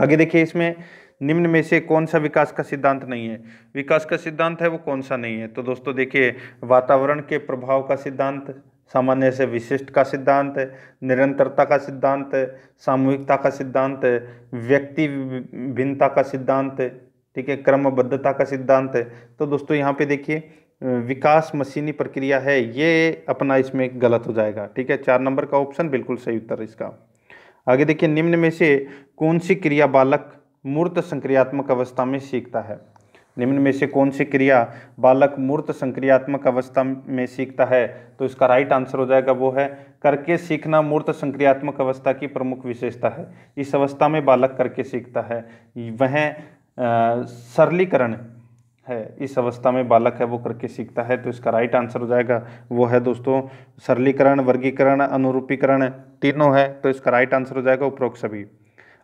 आगे देखिए इसमें निम्न में से कौन सा विकास का सिद्धांत नहीं है विकास का सिद्धांत है वो कौन सा नहीं है तो दोस्तों देखिए वातावरण के प्रभाव का सिद्धांत सामान्य से विशिष्ट का सिद्धांत है निरंतरता का सिद्धांत है सामूहिकता का सिद्धांत है व्यक्ति भिन्नता का सिद्धांत है ठीक है क्रमबद्धता का सिद्धांत है तो दोस्तों यहाँ पे देखिए विकास मशीनी प्रक्रिया है ये अपना इसमें गलत हो जाएगा ठीक है चार नंबर का ऑप्शन बिल्कुल सही उत्तर इसका आगे देखिए निम्न में से कौन सी क्रिया बालक मूर्त संक्रियात्मक अवस्था में सीखता है निम्न में से कौन सी क्रिया बालक मूर्त संक्रियात्मक अवस्था में सीखता है तो इसका राइट आंसर हो जाएगा वो है करके सीखना मूर्त संक्रियात्मक अवस्था की प्रमुख विशेषता है इस अवस्था में बालक करके सीखता है वह सरलीकरण है इस अवस्था में बालक है वो करके सीखता है तो इसका राइट आंसर हो जाएगा वो है दोस्तों सरलीकरण वर्गीकरण अनुरूपीकरण तीनों है तो इसका राइट आंसर हो जाएगा उपरोक्त सभी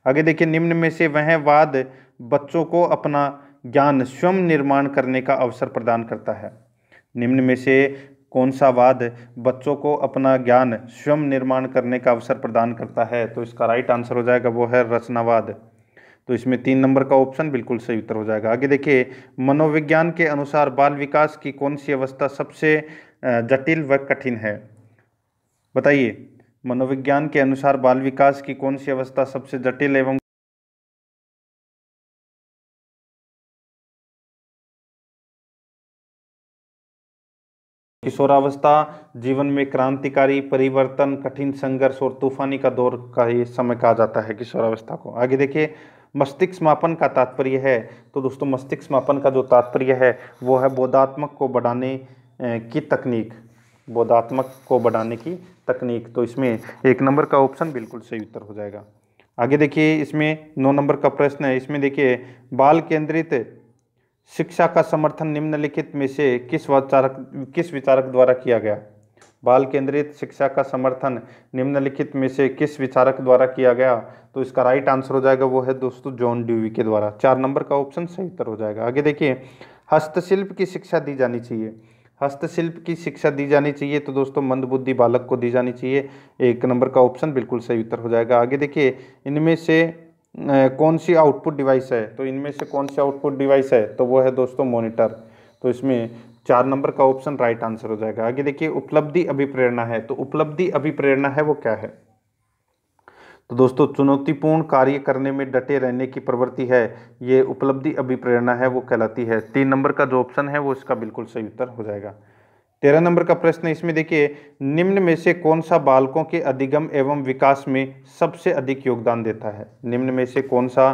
आगे देखिए निम्न में से वह वाद बच्चों को अपना ज्ञान स्वयं निर्माण करने का अवसर प्रदान करता है निम्न में से कौन सा वाद बच्चों को अपना ज्ञान स्वयं निर्माण करने का अवसर प्रदान करता है तो इसका राइट आंसर हो जाएगा वो है रचनावाद तो इसमें तीन नंबर का ऑप्शन बिल्कुल सही उत्तर हो जाएगा आगे देखिए मनोविज्ञान के अनुसार बाल विकास की कौन सी अवस्था सबसे जटिल व कठिन है बताइए मनोविज्ञान के अनुसार बाल विकास की कौन सी अवस्था सबसे जटिल एवं किशोरावस्था जीवन में क्रांतिकारी परिवर्तन कठिन संघर्ष और तूफानी का दौर का ये समय कहा जाता है किशोरावस्था को आगे देखिए मस्तिष्क मापन का तात्पर्य है तो दोस्तों मस्तिष्क मापन का जो तात्पर्य है वो है बोधात्मक को बढ़ाने की तकनीक बोधात्मक को बढ़ाने की तकनीक तो इसमें एक नंबर का ऑप्शन बिल्कुल सही उत्तर हो जाएगा आगे देखिए इसमें नौ नंबर का प्रश्न है इसमें देखिए बाल केंद्रित शिक्षा का समर्थन निम्नलिखित में से किस विचारक किस विचारक द्वारा किया गया बाल केंद्रित शिक्षा का समर्थन निम्नलिखित में से किस विचारक द्वारा किया गया तो इसका राइट आंसर हो जाएगा वो है दोस्तों जॉन ड्यूवी के द्वारा चार नंबर का ऑप्शन सही उत्तर हो जाएगा आगे देखिए हस्तशिल्प की शिक्षा दी जानी चाहिए हस्तशिल्प की शिक्षा दी जानी चाहिए तो दोस्तों मंदबुद्धि बालक को दी जानी चाहिए एक नंबर का ऑप्शन बिल्कुल सही उत्तर हो जाएगा आगे देखिए इनमें से कौन सी आउटपुट डिवाइस है तो इनमें से कौन सी आउटपुट डिवाइस है तो वो है दोस्तों मोनिटर तो इसमें चार नंबर का ऑप्शन राइट आंसर हो जाएगा आगे देखिए उपलब्धि अभिप्रेरणा है तो उपलब्धि अभिप्रेरणा है वो क्या है तो दोस्तों चुनौतीपूर्ण कार्य करने में डटे रहने की प्रवृत्ति है ये उपलब्धि अभिप्रेरणा है वो कहलाती है तीन नंबर का जो ऑप्शन है वो इसका बिल्कुल सही उत्तर हो जाएगा तेरह नंबर का प्रश्न इसमें देखिए निम्न में से कौन सा बालकों के अधिगम एवं विकास में सबसे अधिक योगदान देता है निम्न में से कौन सा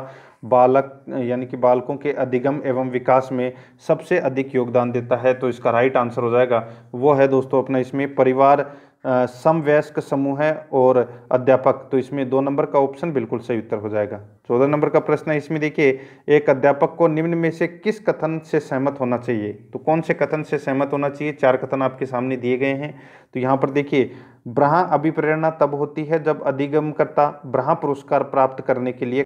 बालक यानी कि बालकों के अधिगम एवं विकास में सबसे अधिक योगदान देता है तो इसका राइट आंसर हो जाएगा वो है दोस्तों अपना इसमें परिवार समवयस्क समूह है और अध्यापक तो इसमें दो नंबर का ऑप्शन बिल्कुल सही उत्तर हो जाएगा चौदह नंबर का प्रश्न है इसमें देखिए एक अध्यापक को निम्न में से किस कथन से सहमत होना चाहिए तो कौन से कथन से सहमत होना चाहिए चार कथन आपके सामने दिए गए हैं तो यहाँ पर देखिए ब्रह्मा अभिप्रेरणा तब होती है जब अधिगमकर्ता ब्रह्मा पुरस्कार प्राप्त करने के लिए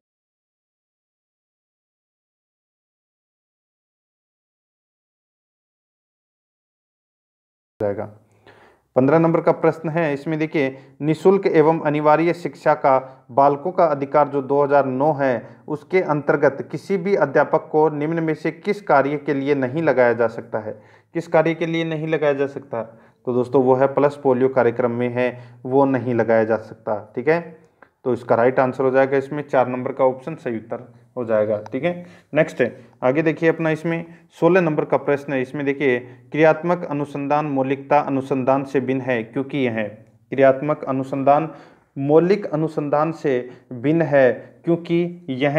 जाएगा पंद्रह नंबर का प्रश्न है इसमें देखिए निशुल्क एवं अनिवार्य शिक्षा का बालकों का अधिकार जो 2009 है उसके अंतर्गत किसी भी अध्यापक को निम्न में से किस कार्य के लिए नहीं लगाया जा सकता है किस कार्य के लिए नहीं लगाया जा सकता तो दोस्तों वो है प्लस पोलियो कार्यक्रम में है वो नहीं लगाया जा सकता ठीक है तो इसका राइट आंसर हो जाएगा इसमें चार नंबर का ऑप्शन सही उत्तर हो जाएगा ठीक है नेक्स्ट आगे देखिए अपना इसमें सोलह नंबर का प्रश्न है इसमें देखिए क्रियात्मक अनुसंधान मौलिकता अनुसंधान से भिन्न है क्योंकि यह है क्रियात्मक अनुसंधान मौलिक अनुसंधान से भिन्न है क्योंकि यह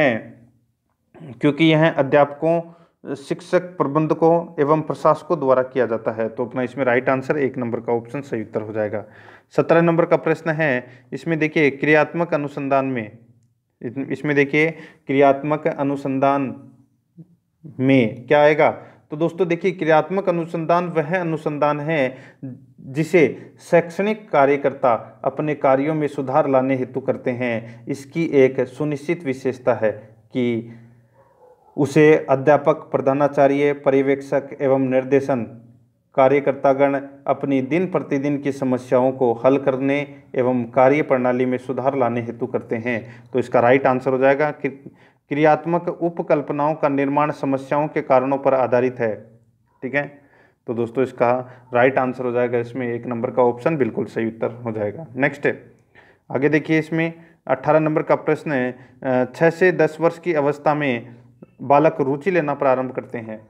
क्योंकि यह अध्यापकों शिक्षक प्रबंधकों एवं प्रशासकों द्वारा किया जाता है तो अपना इसमें राइट आंसर एक नंबर का ऑप्शन सही उत्तर हो जाएगा सत्रह नंबर का प्रश्न है इसमें देखिए क्रियात्मक अनुसंधान में इसमें देखिए क्रियात्मक अनुसंधान में क्या आएगा तो दोस्तों देखिए क्रियात्मक अनुसंधान वह अनुसंधान है जिसे शैक्षणिक कार्यकर्ता अपने कार्यों में सुधार लाने हेतु करते हैं इसकी एक सुनिश्चित विशेषता है कि उसे अध्यापक प्रधानाचार्य पर्यवेक्षक एवं निर्देशन कार्यकर्तागण अपनी दिन प्रतिदिन की समस्याओं को हल करने एवं कार्य प्रणाली में सुधार लाने हेतु करते हैं तो इसका राइट आंसर हो जाएगा कि क्रियात्मक उपकल्पनाओं का निर्माण समस्याओं के कारणों पर आधारित है ठीक है तो दोस्तों इसका राइट आंसर हो जाएगा इसमें एक नंबर का ऑप्शन बिल्कुल सही उत्तर हो जाएगा नेक्स्ट आगे देखिए इसमें अट्ठारह नंबर का प्रश्न है छः से दस वर्ष की अवस्था में बालक रुचि लेना प्रारंभ करते हैं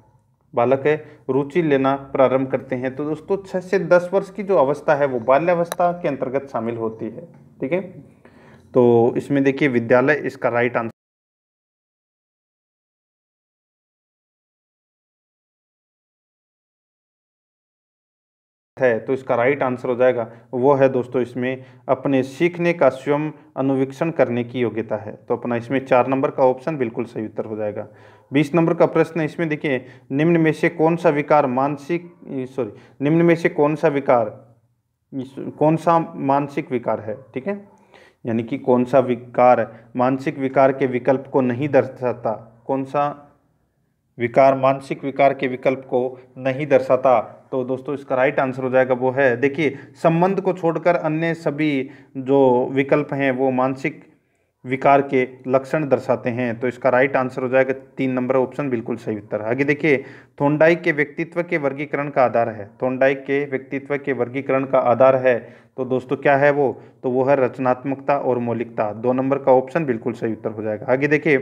बालक है रुचि लेना प्रारंभ करते हैं तो दोस्तों छः से दस वर्ष की जो अवस्था है वो बाल्यावस्था के अंतर्गत शामिल होती है ठीक है तो इसमें देखिए विद्यालय इसका राइट आंसर है तो इसका राइट आंसर हो जाएगा वो है दोस्तों इसमें अपने सीखने का स्वयं अनुवीक्षण करने की योग्यता है तो अपना इसमें चार नंबर का ऑप्शन बिल्कुल सही उत्तर हो जाएगा बीस नंबर का प्रश्न इसमें देखिए निम्न में से कौन सा विकार मानसिक सॉरी निम्न में से कौन सा विकार कौन सा मानसिक विकार है ठीक है यानी कि कौन सा विकार मानसिक विकार के विकल्प को नहीं दर्शाता कौन सा विकार मानसिक विकार के विकल्प को नहीं दर्शाता तो दोस्तों इसका राइट आंसर हो जाएगा वो है देखिए संबंध को छोड़कर अन्य सभी जो विकल्प हैं वो मानसिक विकार के लक्षण दर्शाते हैं तो इसका राइट आंसर हो जाएगा तीन नंबर ऑप्शन बिल्कुल सही उत्तर आगे देखिए थोंडाइक के व्यक्तित्व के वर्गीकरण का आधार है थोंडाइक के व्यक्तित्व के वर्गीकरण का आधार है तो दोस्तों क्या है वो तो वो है रचनात्मकता और मौलिकता दो नंबर का ऑप्शन बिल्कुल सही उत्तर हो जाएगा आगे देखिए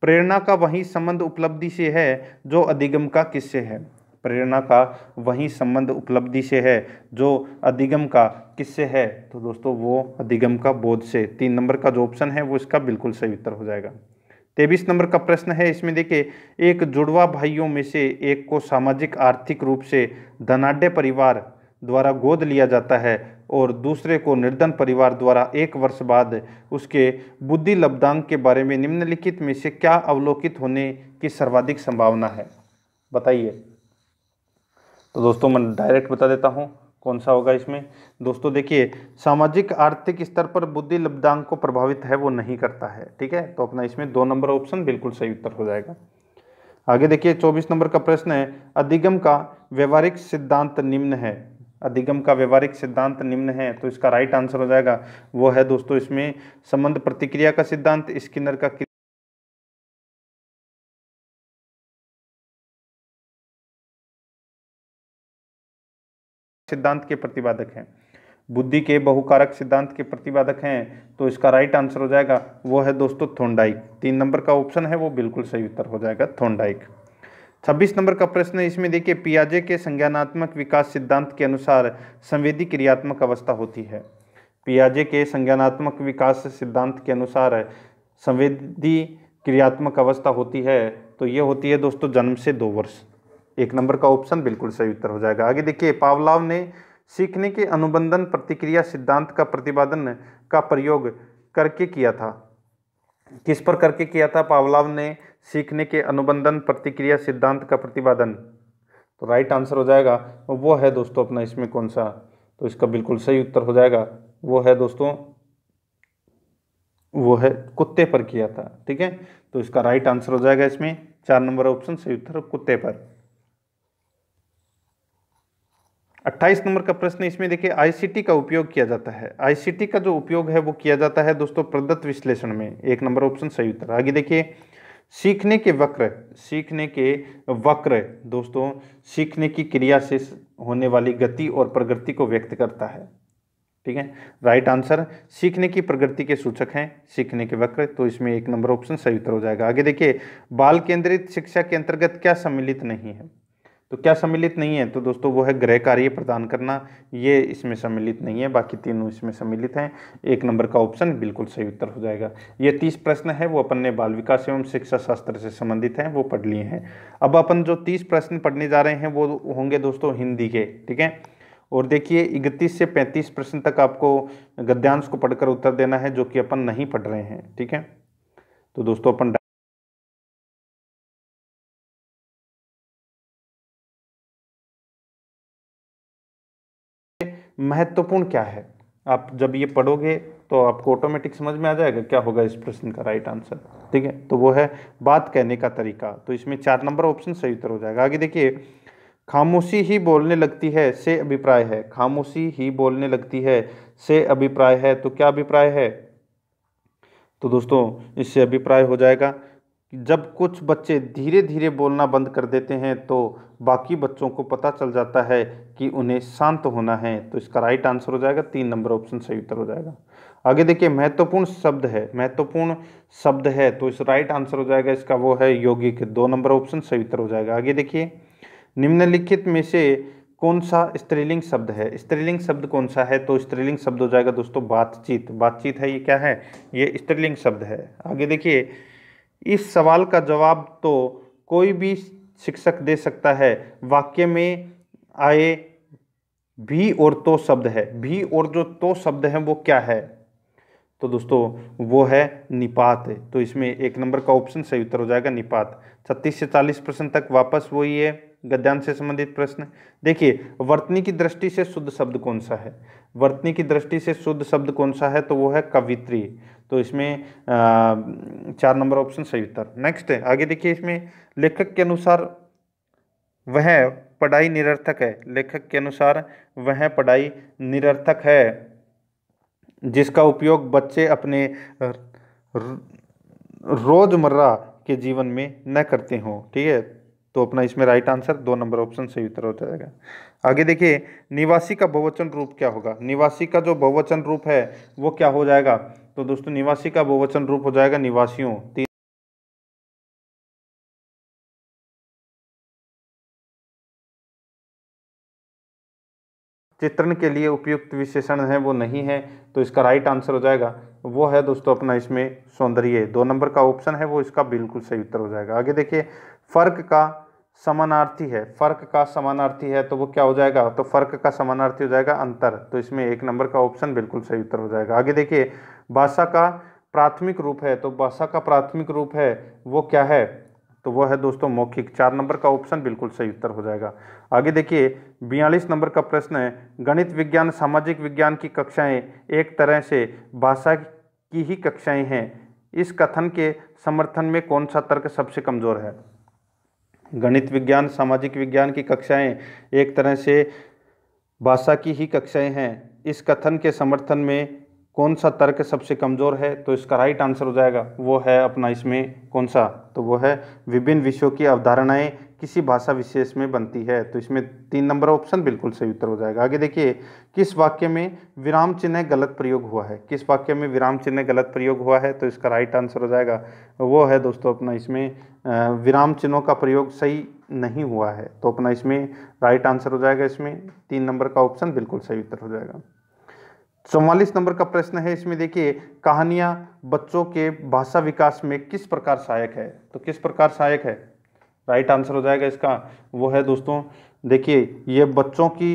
प्रेरणा का वही संबंध उपलब्धि से है जो अधिगम का किससे है प्रेरणा का वही संबंध उपलब्धि से है जो अधिगम का किससे है तो दोस्तों वो अधिगम का बोध से तीन नंबर का जो ऑप्शन है वो इसका बिल्कुल सही उत्तर हो जाएगा तेईस नंबर का प्रश्न है इसमें देखिए एक जुड़वा भाइयों में से एक को सामाजिक आर्थिक रूप से धनाढ़ परिवार द्वारा गोद लिया जाता है और दूसरे को निर्धन परिवार द्वारा एक वर्ष बाद उसके बुद्धि लब्धांक के बारे में निम्नलिखित में से क्या अवलोकित होने की सर्वाधिक संभावना है बताइए तो दोस्तों मैं डायरेक्ट बता देता हूँ कौन सा होगा इसमें दोस्तों देखिए सामाजिक आर्थिक स्तर पर बुद्धि लब्धांग को प्रभावित है वो नहीं करता है ठीक है तो अपना इसमें दो नंबर ऑप्शन बिल्कुल सही उत्तर हो जाएगा आगे देखिए चौबीस नंबर का प्रश्न है अधिगम का व्यवहारिक सिद्धांत निम्न है अधिगम का व्यवहारिक सिद्धांत निम्न है तो इसका राइट आंसर हो जाएगा वो है दोस्तों इसमें संबंध प्रतिक्रिया का सिद्धांत स्किनर का सिद्धांत के प्रतिपादक हैं बुद्धि के बहुकारक सिद्धांत के प्रतिपादक हैं तो इसका राइट आंसर हो जाएगा वो है दोस्तों थोंडाइक तीन नंबर का ऑप्शन है वो बिल्कुल सही उत्तर हो जाएगा थोंडाइक छब्बीस नंबर का प्रश्न है इसमें देखिए पियाजे के संज्ञानात्मक विकास सिद्धांत के अनुसार संवेदी क्रियात्मक अवस्था होती है पियाजे के संज्ञानात्मक विकास सिद्धांत के अनुसार संवेदी क्रियात्मक अवस्था होती है तो ये होती है दोस्तों जन्म से दो वर्ष एक नंबर का ऑप्शन बिल्कुल सही उत्तर हो जाएगा आगे देखिए पावलाव ने सीखने के अनुबंधन प्रतिक्रिया सिद्धांत का प्रतिपादन का प्रयोग करके किया था किस पर करके किया था पावलाव ने सीखने के अनुबंधन प्रतिक्रिया सिद्धांत का प्रतिपादन तो राइट आंसर हो जाएगा वो है दोस्तों अपना इसमें कौन सा तो इसका बिल्कुल सही उत्तर हो जाएगा वो है दोस्तों वो है कुत्ते पर किया था ठीक है तो इसका राइट आंसर हो जाएगा इसमें चार नंबर ऑप्शन सही उत्तर कुत्ते पर 28 नंबर का प्रश्न इसमें देखिए आईसीटी का उपयोग किया जाता है आईसीटी का जो उपयोग है वो किया जाता है दोस्तों प्रदत्त विश्लेषण में एक नंबर ऑप्शन सही उत्तर आगे देखिए सीखने के वक्र सीखने के वक्र दोस्तों सीखने की क्रिया से होने वाली गति और प्रगति को व्यक्त करता है ठीक है राइट आंसर सीखने की प्रगति के सूचक हैं सीखने के वक्र तो इसमें एक नंबर ऑप्शन सही उत्तर हो जाएगा आगे देखिए बाल केंद्रित शिक्षा के अंतर्गत क्या सम्मिलित नहीं है तो क्या सम्मिलित नहीं है तो दोस्तों वो है गृह कार्य प्रदान करना ये इसमें सम्मिलित नहीं है बाकी तीनों इसमें सम्मिलित हैं एक नंबर का ऑप्शन बिल्कुल सही उत्तर हो जाएगा ये तीस प्रश्न है वो अपन ने बाल विकास एवं शिक्षा शास्त्र से संबंधित हैं वो पढ़ लिए हैं अब अपन जो तीस प्रश्न पढ़ने जा रहे हैं वो होंगे दोस्तों हिंदी के ठीक है और देखिए इकतीस से पैंतीस प्रश्न तक आपको गद्यांश को पढ़कर उत्तर देना है जो कि अपन नहीं पढ़ रहे हैं ठीक है तो दोस्तों अपन महत्वपूर्ण क्या है आप जब ये पढ़ोगे तो आपको ऑटोमेटिक समझ में आ जाएगा क्या होगा इस प्रश्न का राइट आंसर ठीक है तो वो है बात कहने का तरीका तो इसमें चार नंबर ऑप्शन सही उत्तर हो जाएगा आगे देखिए खामोशी ही बोलने लगती है से अभिप्राय है खामोशी ही बोलने लगती है से अभिप्राय है तो क्या अभिप्राय है तो दोस्तों इससे अभिप्राय हो जाएगा जब कुछ बच्चे धीरे धीरे बोलना बंद कर देते हैं तो बाकी बच्चों को पता चल जाता है कि उन्हें शांत होना है तो इसका राइट आंसर हो जाएगा तीन नंबर ऑप्शन सही उत्तर हो जाएगा आगे देखिए महत्वपूर्ण शब्द है महत्वपूर्ण शब्द है तो इस राइट आंसर हो जाएगा इसका वो है यौगिक दो नंबर ऑप्शन सही उत्तर हो जाएगा आगे देखिए निम्नलिखित में से कौन सा स्त्रीलिंग शब्द है स्त्रीलिंग शब्द कौन सा है तो स्त्रीलिंग शब्द हो जाएगा दोस्तों बातचीत बातचीत है ये क्या है ये स्त्रीलिंग शब्द है आगे देखिए इस सवाल का जवाब तो कोई भी शिक्षक दे सकता है वाक्य में आए भी और तो शब्द है भी और जो तो शब्द है वो क्या है तो दोस्तों वो है निपात तो इसमें एक नंबर का ऑप्शन सही उत्तर हो जाएगा निपात छत्तीस से चालीस परसेंट तक वापस वही है गद्यांश से संबंधित प्रश्न देखिए वर्तनी की दृष्टि से शुद्ध शब्द कौन सा है वर्तनी की दृष्टि से शुद्ध शब्द कौन सा है तो वो है कवित्री तो इसमें आ, चार नंबर ऑप्शन सही उत्तर नेक्स्ट आगे देखिए इसमें लेखक के अनुसार वह पढ़ाई निरर्थक है लेखक के अनुसार वह पढ़ाई निरर्थक है जिसका उपयोग बच्चे अपने रोज़मर्रा के जीवन में न करते हों ठीक है तो अपना इसमें राइट आंसर दो नंबर ऑप्शन सही उत्तर हो जाएगा आगे देखिए निवासी का बहुवचन रूप क्या होगा निवासी का जो बहुवचन रूप है वो क्या हो जाएगा तो दोस्तों निवासी का बहुवचन रूप हो जाएगा निवासियों चित्रण के लिए उपयुक्त विशेषण है वो नहीं है तो इसका राइट आंसर हो जाएगा वो है दोस्तों अपना इसमें सौंदर्य दो नंबर का ऑप्शन है वो इसका बिल्कुल सही उत्तर हो जाएगा आगे देखिए फर्क का समानार्थी है फर्क का समानार्थी है तो वो क्या हो जाएगा तो फर्क का समानार्थी हो जाएगा अंतर तो इसमें एक नंबर का ऑप्शन बिल्कुल सही उत्तर हो जाएगा आगे देखिए भाषा का प्राथमिक रूप है तो भाषा का प्राथमिक रूप है वो क्या है तो वो है दोस्तों मौखिक चार नंबर का ऑप्शन बिल्कुल सही उत्तर हो जाएगा आगे देखिए बयालीस नंबर का प्रश्न है गणित विज्ञान सामाजिक विज्ञान की कक्षाएं एक तरह से भाषा की ही कक्षाएं हैं इस कथन के समर्थन में कौन सा तर्क सबसे कमज़ोर है गणित विज्ञान सामाजिक विज्ञान की कक्षाएं एक तरह से भाषा की ही कक्षाएं हैं इस कथन के समर्थन में कौन सा तर्क सबसे कमज़ोर है तो इसका राइट आंसर हो जाएगा वो है अपना इसमें कौन सा तो वो है विभिन्न विषयों की अवधारणाएं किसी भाषा विशेष में बनती है तो इसमें तीन नंबर ऑप्शन बिल्कुल सही उत्तर हो जाएगा आगे देखिए किस वाक्य में विराम चिन्ह गलत प्रयोग हुआ है किस वाक्य में विराम चिन्ह गलत प्रयोग हुआ है तो इसका राइट आंसर हो जाएगा वो है दोस्तों अपना इसमें विराम चिन्हों का प्रयोग सही नहीं हुआ है तो अपना इसमें राइट आंसर हो जाएगा इसमें तीन नंबर का ऑप्शन बिल्कुल सही उत्तर हो जाएगा चौवालीस नंबर का प्रश्न है इसमें देखिए कहानियाँ बच्चों के भाषा विकास में किस प्रकार सहायक है तो किस प्रकार सहायक है राइट आंसर हो जाएगा इसका वो है दोस्तों देखिए ये बच्चों की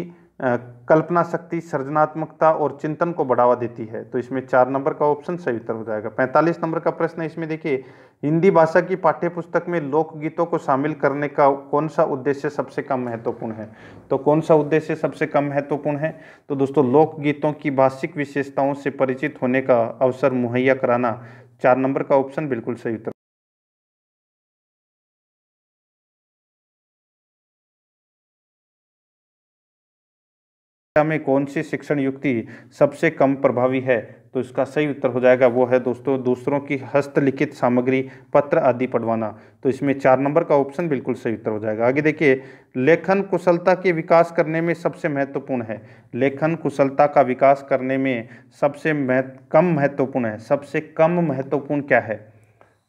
कल्पना शक्ति सृजनात्मकता और चिंतन को बढ़ावा देती है तो इसमें चार नंबर का ऑप्शन सही उत्तर हो जाएगा पैंतालीस नंबर का प्रश्न इसमें देखिए हिंदी भाषा की पाठ्य पुस्तक में लोकगीतों को शामिल करने का कौन सा उद्देश्य सबसे कम महत्वपूर्ण है तो कौन सा उद्देश्य सबसे कम महत्वपूर्ण है तो दोस्तों लोकगीतों की भाषिक विशेषताओं से परिचित होने का अवसर मुहैया कराना चार नंबर का ऑप्शन बिल्कुल सही उत्तर डाटा में कौन सी शिक्षण युक्ति सबसे कम प्रभावी है तो इसका सही उत्तर हो जाएगा वो है दोस्तों दूसरों की हस्तलिखित सामग्री पत्र आदि पढ़वाना तो इसमें चार नंबर का ऑप्शन बिल्कुल सही उत्तर हो जाएगा आगे देखिए लेखन कुशलता के विकास करने में सबसे महत्वपूर्ण है लेखन कुशलता का विकास करने में सबसे महत्व कम महत्वपूर्ण है सबसे कम महत्वपूर्ण क्या है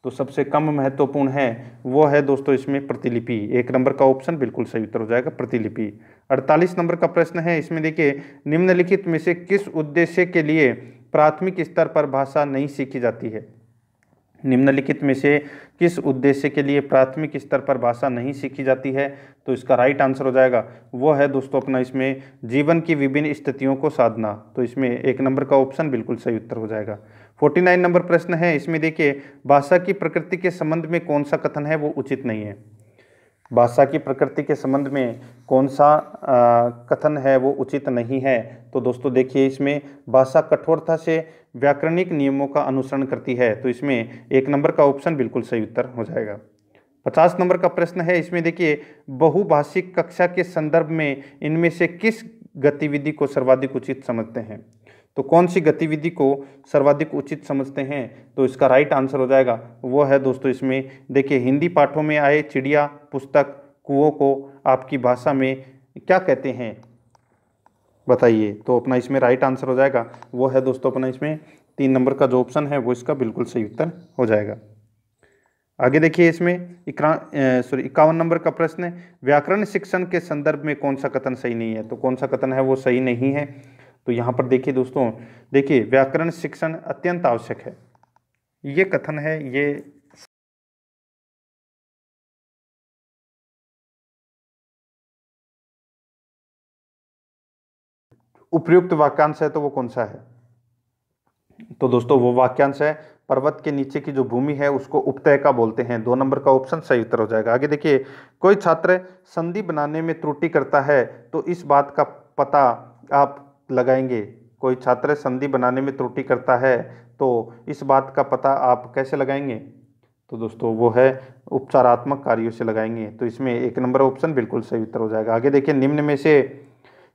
तो सबसे कम महत्वपूर्ण है वो है दोस्तों इसमें प्रतिलिपि एक नंबर का ऑप्शन बिल्कुल सही उत्तर हो जाएगा प्रतिलिपि अड़तालीस नंबर का प्रश्न है इसमें देखिए निम्नलिखित में से किस उद्देश्य के लिए प्राथमिक स्तर पर भाषा नहीं सीखी जाती है निम्नलिखित में से किस उद्देश्य के लिए प्राथमिक स्तर पर भाषा नहीं सीखी जाती है तो इसका राइट आंसर हो जाएगा वो है दोस्तों अपना इसमें जीवन की विभिन्न स्थितियों को साधना तो इसमें एक नंबर का ऑप्शन बिल्कुल सही उत्तर हो जाएगा 49 नंबर प्रश्न है इसमें देखिए भाषा की प्रकृति के संबंध में कौन सा कथन है वो उचित नहीं है भाषा की प्रकृति के संबंध में कौन सा आ, कथन है वो उचित नहीं है तो दोस्तों देखिए इसमें भाषा कठोरता से व्याकरणिक नियमों का अनुसरण करती है तो इसमें एक नंबर का ऑप्शन बिल्कुल सही उत्तर हो जाएगा पचास नंबर का प्रश्न है इसमें देखिए बहुभाषिक कक्षा के संदर्भ में इनमें से किस गतिविधि को सर्वाधिक उचित समझते हैं तो कौन सी गतिविधि को सर्वाधिक उचित समझते हैं तो इसका राइट आंसर हो जाएगा वो है दोस्तों इसमें देखिए हिंदी पाठों में आए चिड़िया पुस्तक कुओं को आपकी भाषा में क्या कहते हैं बताइए तो अपना इसमें राइट आंसर हो जाएगा वो है दोस्तों अपना इसमें तीन नंबर का जो ऑप्शन है वो इसका बिल्कुल सही उत्तर हो जाएगा आगे देखिए इसमें इक्रा सॉरी इक्यावन नंबर का प्रश्न है व्याकरण शिक्षण के संदर्भ में कौन सा कथन सही नहीं है तो कौन सा कथन है वो सही नहीं है तो यहाँ पर देखिए दोस्तों देखिए व्याकरण शिक्षण अत्यंत आवश्यक है ये कथन है ये उपयुक्त वाक्यांश है तो वो कौन सा है तो दोस्तों वो वाक्यांश है पर्वत के नीचे की जो भूमि है उसको का बोलते हैं दो नंबर का ऑप्शन सही उत्तर हो जाएगा आगे देखिए कोई छात्र संधि बनाने में त्रुटि करता है तो इस बात का पता आप लगाएंगे कोई छात्र संधि बनाने में त्रुटि करता है तो इस बात का पता आप कैसे लगाएंगे तो दोस्तों वो है उपचारात्मक कार्यों से लगाएंगे तो इसमें एक नंबर ऑप्शन बिल्कुल सही उत्तर हो जाएगा आगे देखिए निम्न में से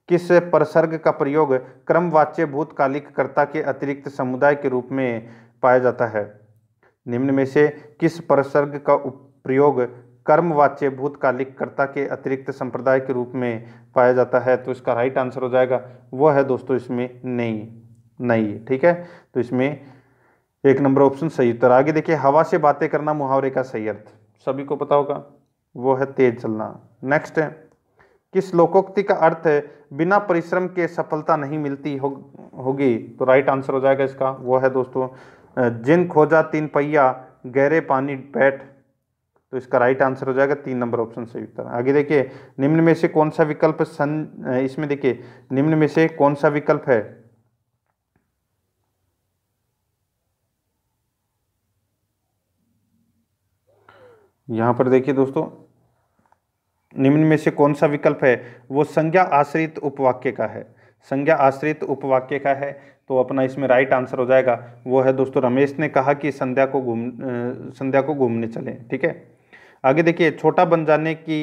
किस प्रसर्ग का प्रयोग क्रमवाच्य भूतकालिक कर्ता के अतिरिक्त समुदाय के रूप में पाया जाता है निम्न में से किस प्रसर्ग का प्रयोग कर्मवाच्य भूतकालिक कर्ता के अतिरिक्त संप्रदाय के रूप में पाया जाता है तो इसका राइट आंसर हो जाएगा वह है दोस्तों इसमें नहीं नहीं ठीक है तो इसमें एक नंबर ऑप्शन सही उत्तर आगे देखिए हवा से बातें करना मुहावरे का सही अर्थ सभी को पता होगा वो है तेज चलना नेक्स्ट है किस लोकोक्ति का अर्थ है बिना परिश्रम के सफलता नहीं मिलती हो होगी तो राइट आंसर हो जाएगा इसका वो है दोस्तों जिन खोजा तीन पहिया गहरे पानी बैठ तो इसका राइट आंसर हो जाएगा तीन नंबर ऑप्शन सही उत्तर आगे देखिए निम्न में से कौन सा विकल्प सन इसमें देखिए निम्न में से कौन सा विकल्प है यहां पर देखिए दोस्तों निम्न में से कौन सा विकल्प है वो संज्ञा आश्रित उपवाक्य का है संज्ञा आश्रित उपवाक्य का है तो अपना इसमें राइट आंसर हो जाएगा वो है दोस्तों रमेश ने कहा कि संध्या को घूम संध्या को घूमने चले ठीक है आगे देखिए छोटा बन जाने की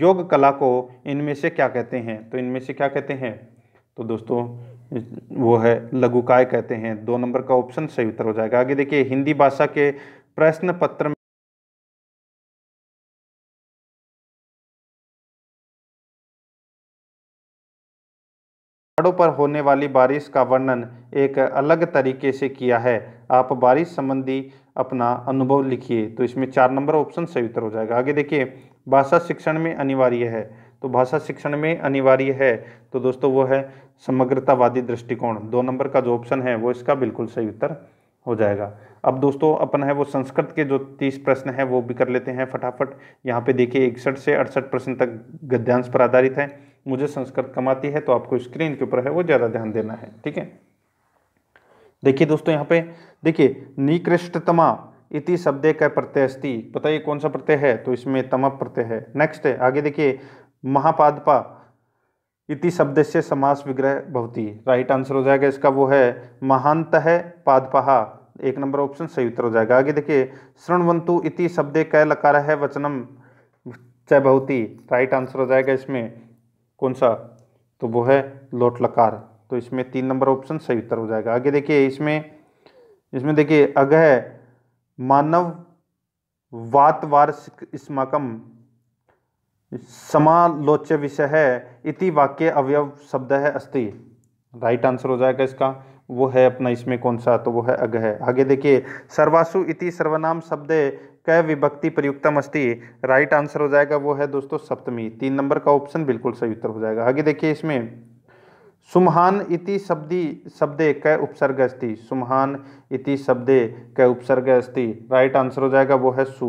योग कला को इनमें से क्या कहते हैं तो इनमें से क्या कहते हैं तो दोस्तों वो है लघुकाय कहते हैं दो नंबर का ऑप्शन सही उत्तर हो जाएगा आगे देखिए हिंदी भाषा के प्रश्न पत्र पहाड़ों पर होने वाली बारिश का वर्णन एक अलग तरीके से किया है आप बारिश संबंधी अपना अनुभव लिखिए तो इसमें चार नंबर ऑप्शन सही उत्तर हो जाएगा आगे देखिए भाषा शिक्षण में अनिवार्य है तो भाषा शिक्षण में अनिवार्य है तो दोस्तों वो है समग्रतावादी दृष्टिकोण दो नंबर का जो ऑप्शन है वो इसका बिल्कुल सही उत्तर हो जाएगा अब दोस्तों अपन है वो संस्कृत के जो तीस प्रश्न है वो भी कर लेते हैं फटाफट यहाँ पे देखिए इकसठ से अड़सठ प्रश्न तक गद्यांश पर आधारित है मुझे संस्कृत कमाती है तो आपको स्क्रीन के ऊपर है वो ज़्यादा ध्यान देना है ठीक है देखिए दोस्तों यहाँ पे देखिए निकृष्टतमा इति शब्दे का प्रत्यय अस्थि बताइए कौन सा प्रत्यय है तो इसमें तमा प्रत्यय है नेक्स्ट है आगे देखिए महापादपा इति शब्द से समास विग्रह भवती राइट आंसर हो जाएगा इसका वो है महांत है पादपहा एक नंबर ऑप्शन सही उत्तर हो जाएगा आगे देखिए श्रणवंतु इति शब्दे कै लकार है वचनम च बहुत राइट आंसर हो जाएगा इसमें कौन सा तो वो है लोटलकार तो इसमें तीन नंबर ऑप्शन सही उत्तर हो जाएगा आगे देखिए इसमें इसमें देखिए अग है मानव वात वार्षिक समालोच्य विषय है इति वाक्य अवयव शब्द है अस्ति राइट आंसर हो जाएगा इसका वो है अपना इसमें कौन सा तो वो है अग है आगे देखिए सर्वासु इति सर्वनाम शब्द कै विभक्ति प्रयुक्तम अस्ति राइट आंसर हो जाएगा वो है दोस्तों सप्तमी तीन नंबर का ऑप्शन बिल्कुल सही उत्तर हो जाएगा आगे देखिए इसमें सुमहान इति शब्दी शब्दे क उपसर्ग अस्ति सुमहान इति शब्दे क उपसर्ग अस्ति राइट आंसर हो जाएगा वो है सु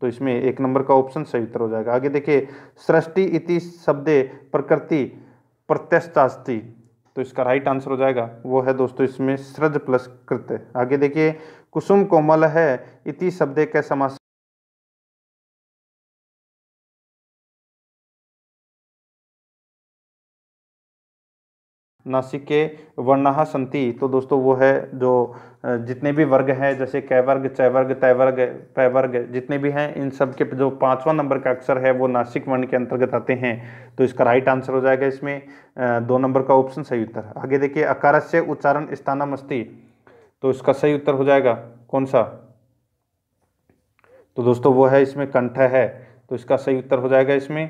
तो इसमें एक नंबर का ऑप्शन सही उत्तर हो जाएगा आगे देखिए सृष्टि इति शब्दे प्रकृति प्रत्यस्तास्ति तो इसका राइट आंसर हो जाएगा वो है दोस्तों इसमें सृज प्लस कृत्य आगे देखिए कुसुम कोमल है इति शब्दे के समास के वर्ण संति तो दोस्तों वो है जो जितने भी वर्ग हैं जैसे कै वर्ग चय वर्ग तय वर्ग पै वर्ग जितने भी हैं इन सब के जो पांचवा नंबर का अक्षर है वो नासिक वर्ण के अंतर्गत आते हैं तो इसका राइट आंसर हो जाएगा इसमें दो नंबर का ऑप्शन सही उत्तर आगे देखिए अकार से उच्चारण स्थानम तो इसका सही उत्तर हो जाएगा कौन सा तो दोस्तों वो है इसमें कंठ है तो इसका सही उत्तर हो जाएगा इसमें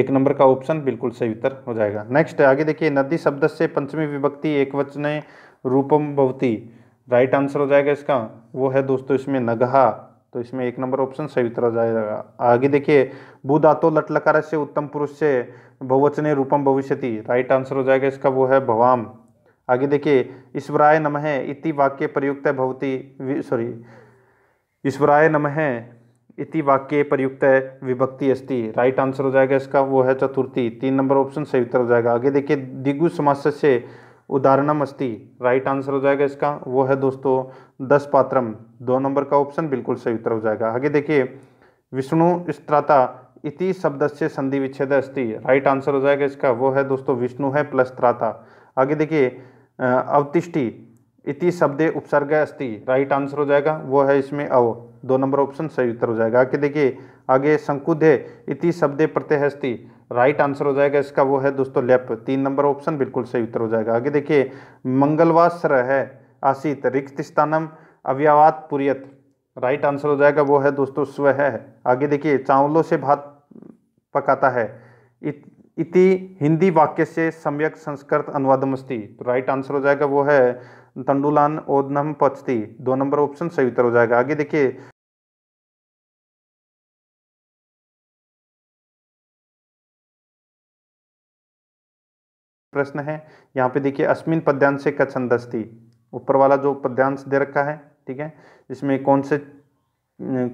एक नंबर का ऑप्शन बिल्कुल सही उत्तर हो जाएगा नेक्स्ट आगे देखिए नदी शब्द से पंचमी विभक्ति एक वचन रूपम भवती राइट आंसर हो जाएगा इसका वो है दोस्तों इसमें नगहा तो इसमें एक नंबर ऑप्शन सही उत्तर हो जाएगा आगे देखिए बुधातो लट लकार से उत्तम पुरुष से बहुवचने रूपम भविष्यति राइट आंसर हो जाएगा इसका वो है भवाम आगे देखिए ईश्वराय नमः इति वाक्य प्रयुक्त भवती सॉरी ईश्वराय नमः इति वाक्य प्रयुक्त विभक्ति अस्ति राइट आंसर हो जाएगा इसका वो है चतुर्थी तीन नंबर ऑप्शन सही उत्तर हो जाएगा आगे देखिए दिगु समास से उदाहरणम अस्ति राइट आंसर हो जाएगा इसका वो है दोस्तों दस पात्रम दो नंबर का ऑप्शन बिल्कुल सही उत्तर हो जाएगा आगे देखिए विष्णु स्त्राता इति शब्द से संधि विच्छेद अस्ति राइट आंसर हो जाएगा इसका वो है दोस्तों विष्णु है प्लस त्राता आगे देखिए अवतिष्टि इति शब्दे उपसर्ग अस्ति राइट आंसर हो जाएगा वो है इसमें अव दो नंबर ऑप्शन सही उत्तर हो जाएगा आगे देखिए आगे संकुदे इति शब्दे प्रत्यय अस्ति राइट आंसर हो जाएगा इसका वो है दोस्तों लेप तीन नंबर ऑप्शन बिल्कुल सही उत्तर हो जाएगा आगे देखिए मंगलवासर है आसित रिक्त स्थानम अव्यवात पुरियत राइट आंसर हो जाएगा वो है दोस्तों स्व है आगे देखिए चावलों से भात पकाता है इति हिंदी वाक्य से सम्यक संस्कृत अनुवादमस्ति तो राइट आंसर हो जाएगा वो है तंडुलान ओदनम पचती दो नंबर ऑप्शन सही उत्तर हो जाएगा आगे देखिए प्रश्न है यहाँ पे देखिए अस्मिन पद्यांश का छंदस्ती ऊपर वाला जो पद्यांश दे रखा है ठीक है इसमें कौन से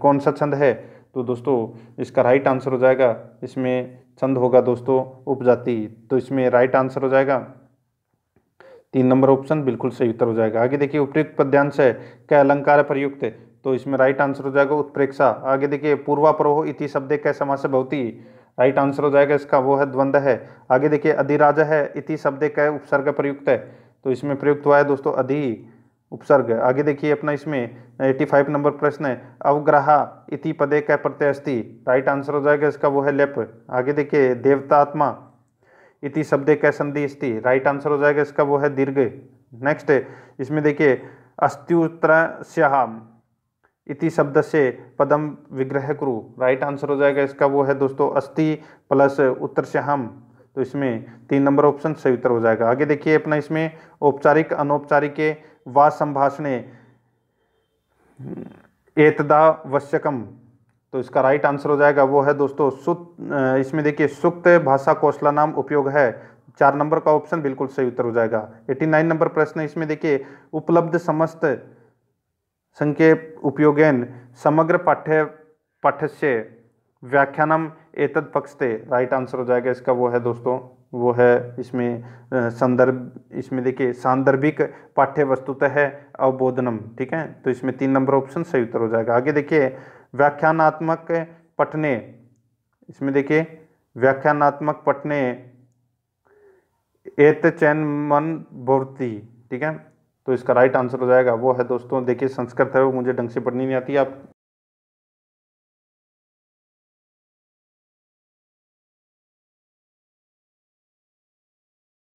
कौन सा छंद है तो दोस्तों इसका राइट आंसर हो जाएगा इसमें छंद होगा दोस्तों उपजाति तो इसमें राइट आंसर हो जाएगा तीन नंबर ऑप्शन बिल्कुल सही उत्तर हो जाएगा आगे देखिए उपयुक्त पद्यांश है क्या अलंकार प्रयुक्त तो इसमें राइट आंसर हो जाएगा उत्प्रेक्षा आगे देखिए पूर्वापरोह इति शब्द क्या समास भवती राइट आंसर हो जाएगा इसका वो है द्वंद्व है आगे देखिए अधिराजा है इति शब्द क्या उपसर्ग प्रयुक्त है तो इसमें प्रयुक्त हुआ है दोस्तों अधि उपसर्ग आगे देखिए अपना इसमें 85 नंबर प्रश्न है अवग्रहा इति पदे का प्रत्यय अस्थि राइट आंसर हो जाएगा इसका वो है लेप आगे देखिए देवतात्मा इति शब्द का संधि अस्थि राइट आंसर हो जाएगा इसका वो है दीर्घ नेक्स्ट इसमें देखिए श्याम इति शब्द से पदम विग्रह करु राइट आंसर हो जाएगा इसका वो है दोस्तों अस्थि प्लस उत्तर श्याम तो इसमें तीन नंबर ऑप्शन सही उत्तर हो जाएगा आगे देखिए अपना इसमें औपचारिक अनौपचारिक वा संभाषणे एतदावश्यकम तो इसका राइट आंसर हो जाएगा वो है दोस्तों सुत इसमें देखिए सुक्त भाषा कौशला नाम उपयोग है चार नंबर का ऑप्शन बिल्कुल सही उत्तर हो जाएगा एटी नाइन नंबर प्रश्न इसमें देखिए उपलब्ध समस्त संकेप उपयोगेन समग्र पाठ्य पाठ्य व्याख्यानम एतद पक्षते राइट आंसर हो जाएगा इसका वो है दोस्तों वो है इसमें संदर्भ इसमें देखिए सांदर्भिक पाठ्य वस्तुतः अवबोधनम ठीक है तो इसमें तीन नंबर ऑप्शन सही उत्तर हो जाएगा आगे देखिए व्याख्यानात्मक पठने इसमें देखिए व्याख्यानात्मक पठने एत चैन मन भवती ठीक है तो इसका राइट आंसर हो जाएगा वो है दोस्तों देखिए संस्कृत है वो मुझे ढंग से पढ़नी नहीं आती आप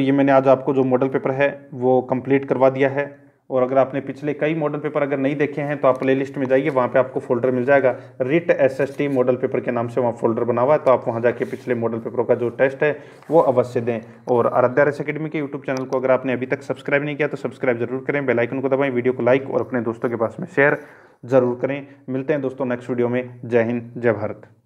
ये मैंने आज आपको जो मॉडल पेपर है वो कंप्लीट करवा दिया है और अगर आपने पिछले कई मॉडल पेपर अगर नहीं देखे हैं तो आप प्लेलिस्ट में जाइए वहाँ पे आपको फोल्डर मिल जाएगा रिट एसएसटी मॉडल पेपर के नाम से वहाँ फोल्डर बना हुआ है तो आप वहाँ जाके पिछले मॉडल पेपरों का जो टेस्ट है वो अवश्य दें और आराध्या रेस अकेडमी के यूट्यूब चैनल को अगर आपने अभी तक सब्सक्राइब नहीं किया तो सब्सक्राइब जरूर करें बेलाइकन को दबाएँ वीडियो को लाइक और अपने दोस्तों के पास में शेयर ज़रूर करें मिलते हैं दोस्तों नेक्स्ट वीडियो में जय हिंद जय भारत